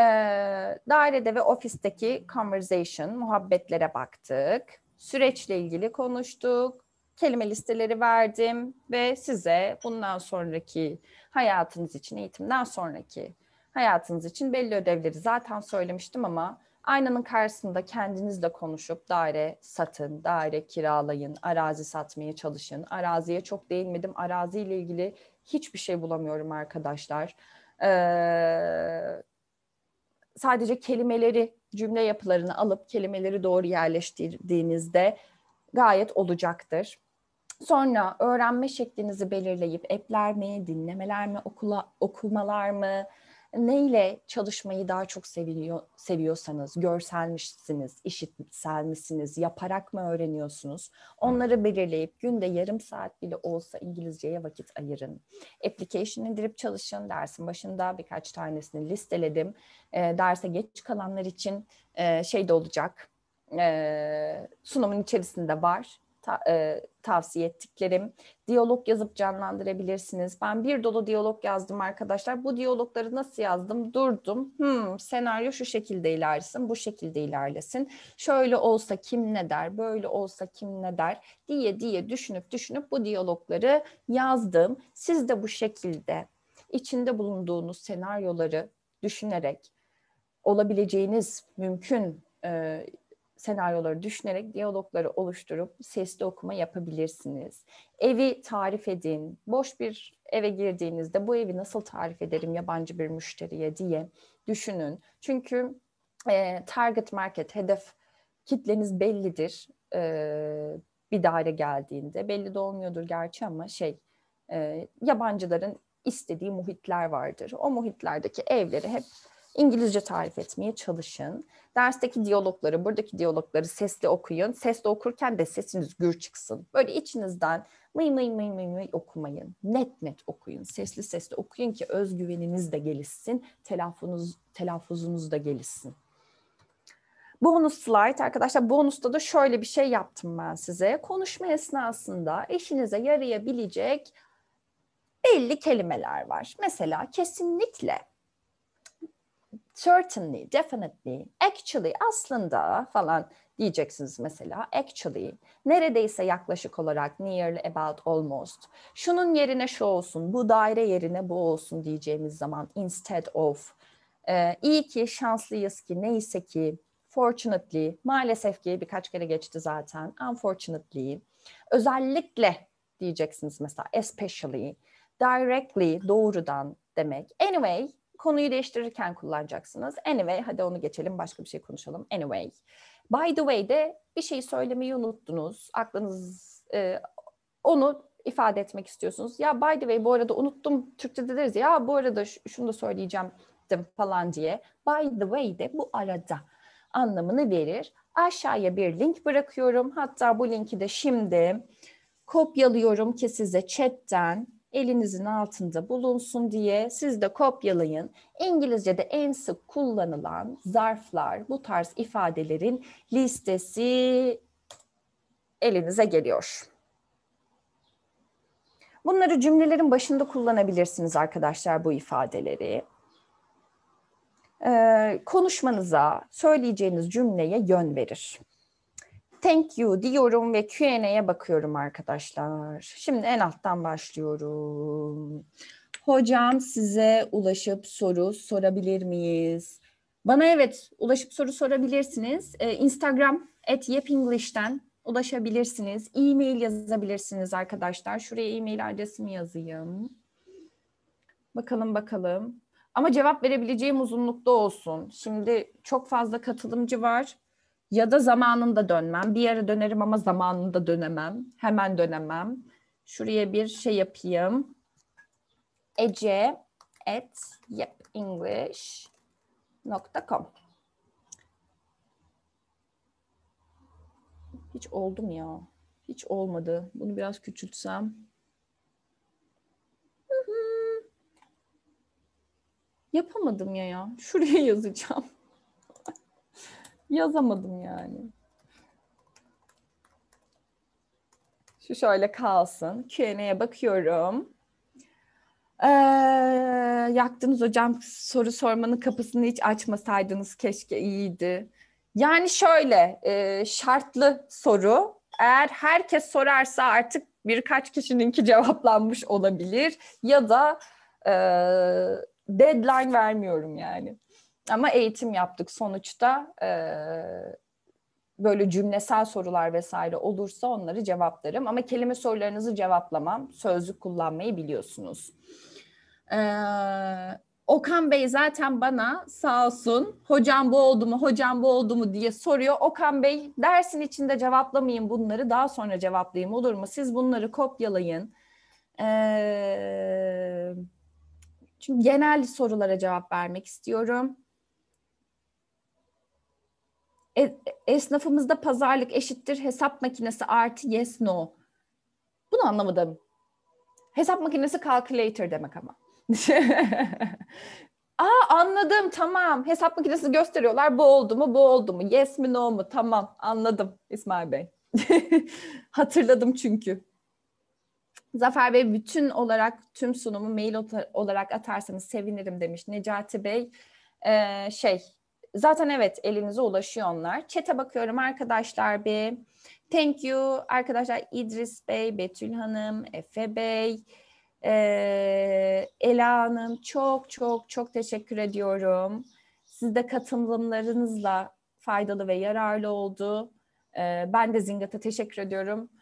dairede ve ofisteki conversation, muhabbetlere baktık. Süreçle ilgili konuştuk. Kelime listeleri verdim ve size bundan sonraki hayatınız için, eğitimden sonraki hayatınız için belli ödevleri zaten söylemiştim ama aynanın karşısında kendinizle konuşup daire satın, daire kiralayın, arazi satmaya çalışın. Araziye çok değinmedim. Araziyle ilgili hiçbir şey bulamıyorum arkadaşlar. Ee, sadece kelimeleri, cümle yapılarını alıp kelimeleri doğru yerleştirdiğinizde gayet olacaktır. Sonra öğrenme şeklinizi belirleyip epler mi, dinlemeler mi, okula, okumalar mı, neyle çalışmayı daha çok seviyor, seviyorsanız, görselmişsiniz, işitselmişsiniz, yaparak mı öğreniyorsunuz? Onları hmm. belirleyip günde yarım saat bile olsa İngilizceye vakit ayırın. Application indirip çalışın. Dersin başında birkaç tanesini listeledim. E, derse geç kalanlar için e, şey de olacak. E, sunumun içerisinde var ta, e, tavsiye ettiklerim. Diyalog yazıp canlandırabilirsiniz. Ben bir dolu diyalog yazdım arkadaşlar. Bu diyalogları nasıl yazdım? Durdum. Hmm, senaryo şu şekilde ilerlesin, bu şekilde ilerlesin. Şöyle olsa kim ne der, böyle olsa kim ne der diye diye düşünüp düşünüp bu diyalogları yazdım. Siz de bu şekilde içinde bulunduğunuz senaryoları düşünerek olabileceğiniz mümkün e, senaryoları düşünerek diyalogları oluşturup sesli okuma yapabilirsiniz. Evi tarif edin. Boş bir eve girdiğinizde bu evi nasıl tarif ederim yabancı bir müşteriye diye düşünün. Çünkü e, target market, hedef kitleniz bellidir. E, bir daire geldiğinde belli de olmuyordur gerçi ama şey e, yabancıların istediği muhitler vardır. O muhitlerdeki evleri hep İngilizce tarif etmeye çalışın. Dersteki diyalogları, buradaki diyalogları sesli okuyun. Sesli okurken de sesiniz gür çıksın. Böyle içinizden mıy mıy mıy mıy mıy okumayın. Net net okuyun. Sesli sesli okuyun ki özgüveniniz de gelişsin. Telaffuzunuz, telaffuzunuz da gelişsin. Bonus slide arkadaşlar bonusta da şöyle bir şey yaptım ben size. Konuşma esnasında eşinize yarayabilecek belli kelimeler var. Mesela kesinlikle certainly, definitely, actually, aslında falan diyeceksiniz mesela. Actually, neredeyse yaklaşık olarak, nearly, about, almost. Şunun yerine şu olsun, bu daire yerine bu olsun diyeceğimiz zaman instead of. Ee, iyi ki, şanslıyız ki, neyse ki, fortunately, maalesef ki birkaç kere geçti zaten, unfortunately. Özellikle diyeceksiniz mesela, especially, directly, doğrudan demek. Anyway, konuyu değiştirirken kullanacaksınız. Anyway hadi onu geçelim başka bir şey konuşalım. Anyway. By the way de bir şey söylemeyi unuttunuz. Aklınız e, onu ifade etmek istiyorsunuz. Ya by the way bu arada unuttum Türkçe'de deriz ya bu arada şunu da söyleyeceğim falan diye. By the way de bu arada anlamını verir. Aşağıya bir link bırakıyorum. Hatta bu linki de şimdi kopyalıyorum ki size chatten elinizin altında bulunsun diye siz de kopyalayın. İngilizce'de en sık kullanılan zarflar, bu tarz ifadelerin listesi elinize geliyor. Bunları cümlelerin başında kullanabilirsiniz arkadaşlar bu ifadeleri. Ee, konuşmanıza, söyleyeceğiniz cümleye yön verir thank you diyorum ve Q&A'ye bakıyorum arkadaşlar. Şimdi en alttan başlıyorum. Hocam size ulaşıp soru sorabilir miyiz? Bana evet ulaşıp soru sorabilirsiniz. Ee, Instagram at yepenglish'ten ulaşabilirsiniz. E-mail yazabilirsiniz arkadaşlar. Şuraya e-mail adresimi yazayım. Bakalım bakalım. Ama cevap verebileceğim uzunlukta olsun. Şimdi çok fazla katılımcı var. Ya da zamanında dönmem. Bir yere dönerim ama zamanında dönemem. Hemen dönemem. Şuraya bir şey yapayım. Ece at yepenglish.com Hiç oldum ya? Hiç olmadı. Bunu biraz küçültsem. Yapamadım ya ya. <laughs> Şuraya yazacağım yazamadım yani. Şu şöyle kalsın. Q&A'ye bakıyorum. Ee, yaktınız hocam soru sormanın kapısını hiç açmasaydınız keşke iyiydi. Yani şöyle e, şartlı soru. Eğer herkes sorarsa artık birkaç kişininki cevaplanmış olabilir ya da e, deadline vermiyorum yani. Ama eğitim yaptık sonuçta e, böyle cümlesel sorular vesaire olursa onları cevaplarım. Ama kelime sorularınızı cevaplamam. Sözlük kullanmayı biliyorsunuz. Ee, Okan Bey zaten bana sağ olsun hocam bu oldu mu hocam bu oldu mu diye soruyor. Okan Bey dersin içinde cevaplamayın bunları daha sonra cevaplayayım olur mu? Siz bunları kopyalayın. Ee, çünkü genel sorulara cevap vermek istiyorum. E, esnafımızda pazarlık eşittir hesap makinesi artı yes no. Bunu anlamadım. Hesap makinesi calculator demek ama. <laughs> Aa anladım tamam. Hesap makinesini gösteriyorlar. Bu oldu mu? Bu oldu mu? Yes mi no mu? Tamam anladım İsmail Bey. <laughs> Hatırladım çünkü. Zafer Bey bütün olarak tüm sunumu mail olarak atarsanız sevinirim demiş. Necati Bey ee, şey zaten evet elinize ulaşıyor onlar. Çete bakıyorum arkadaşlar bir. Thank you arkadaşlar İdris Bey, Betül Hanım, Efe Bey, ee, Ela Hanım çok çok çok teşekkür ediyorum. Siz de katılımlarınızla faydalı ve yararlı oldu. Ee, ben de Zingat'a teşekkür ediyorum.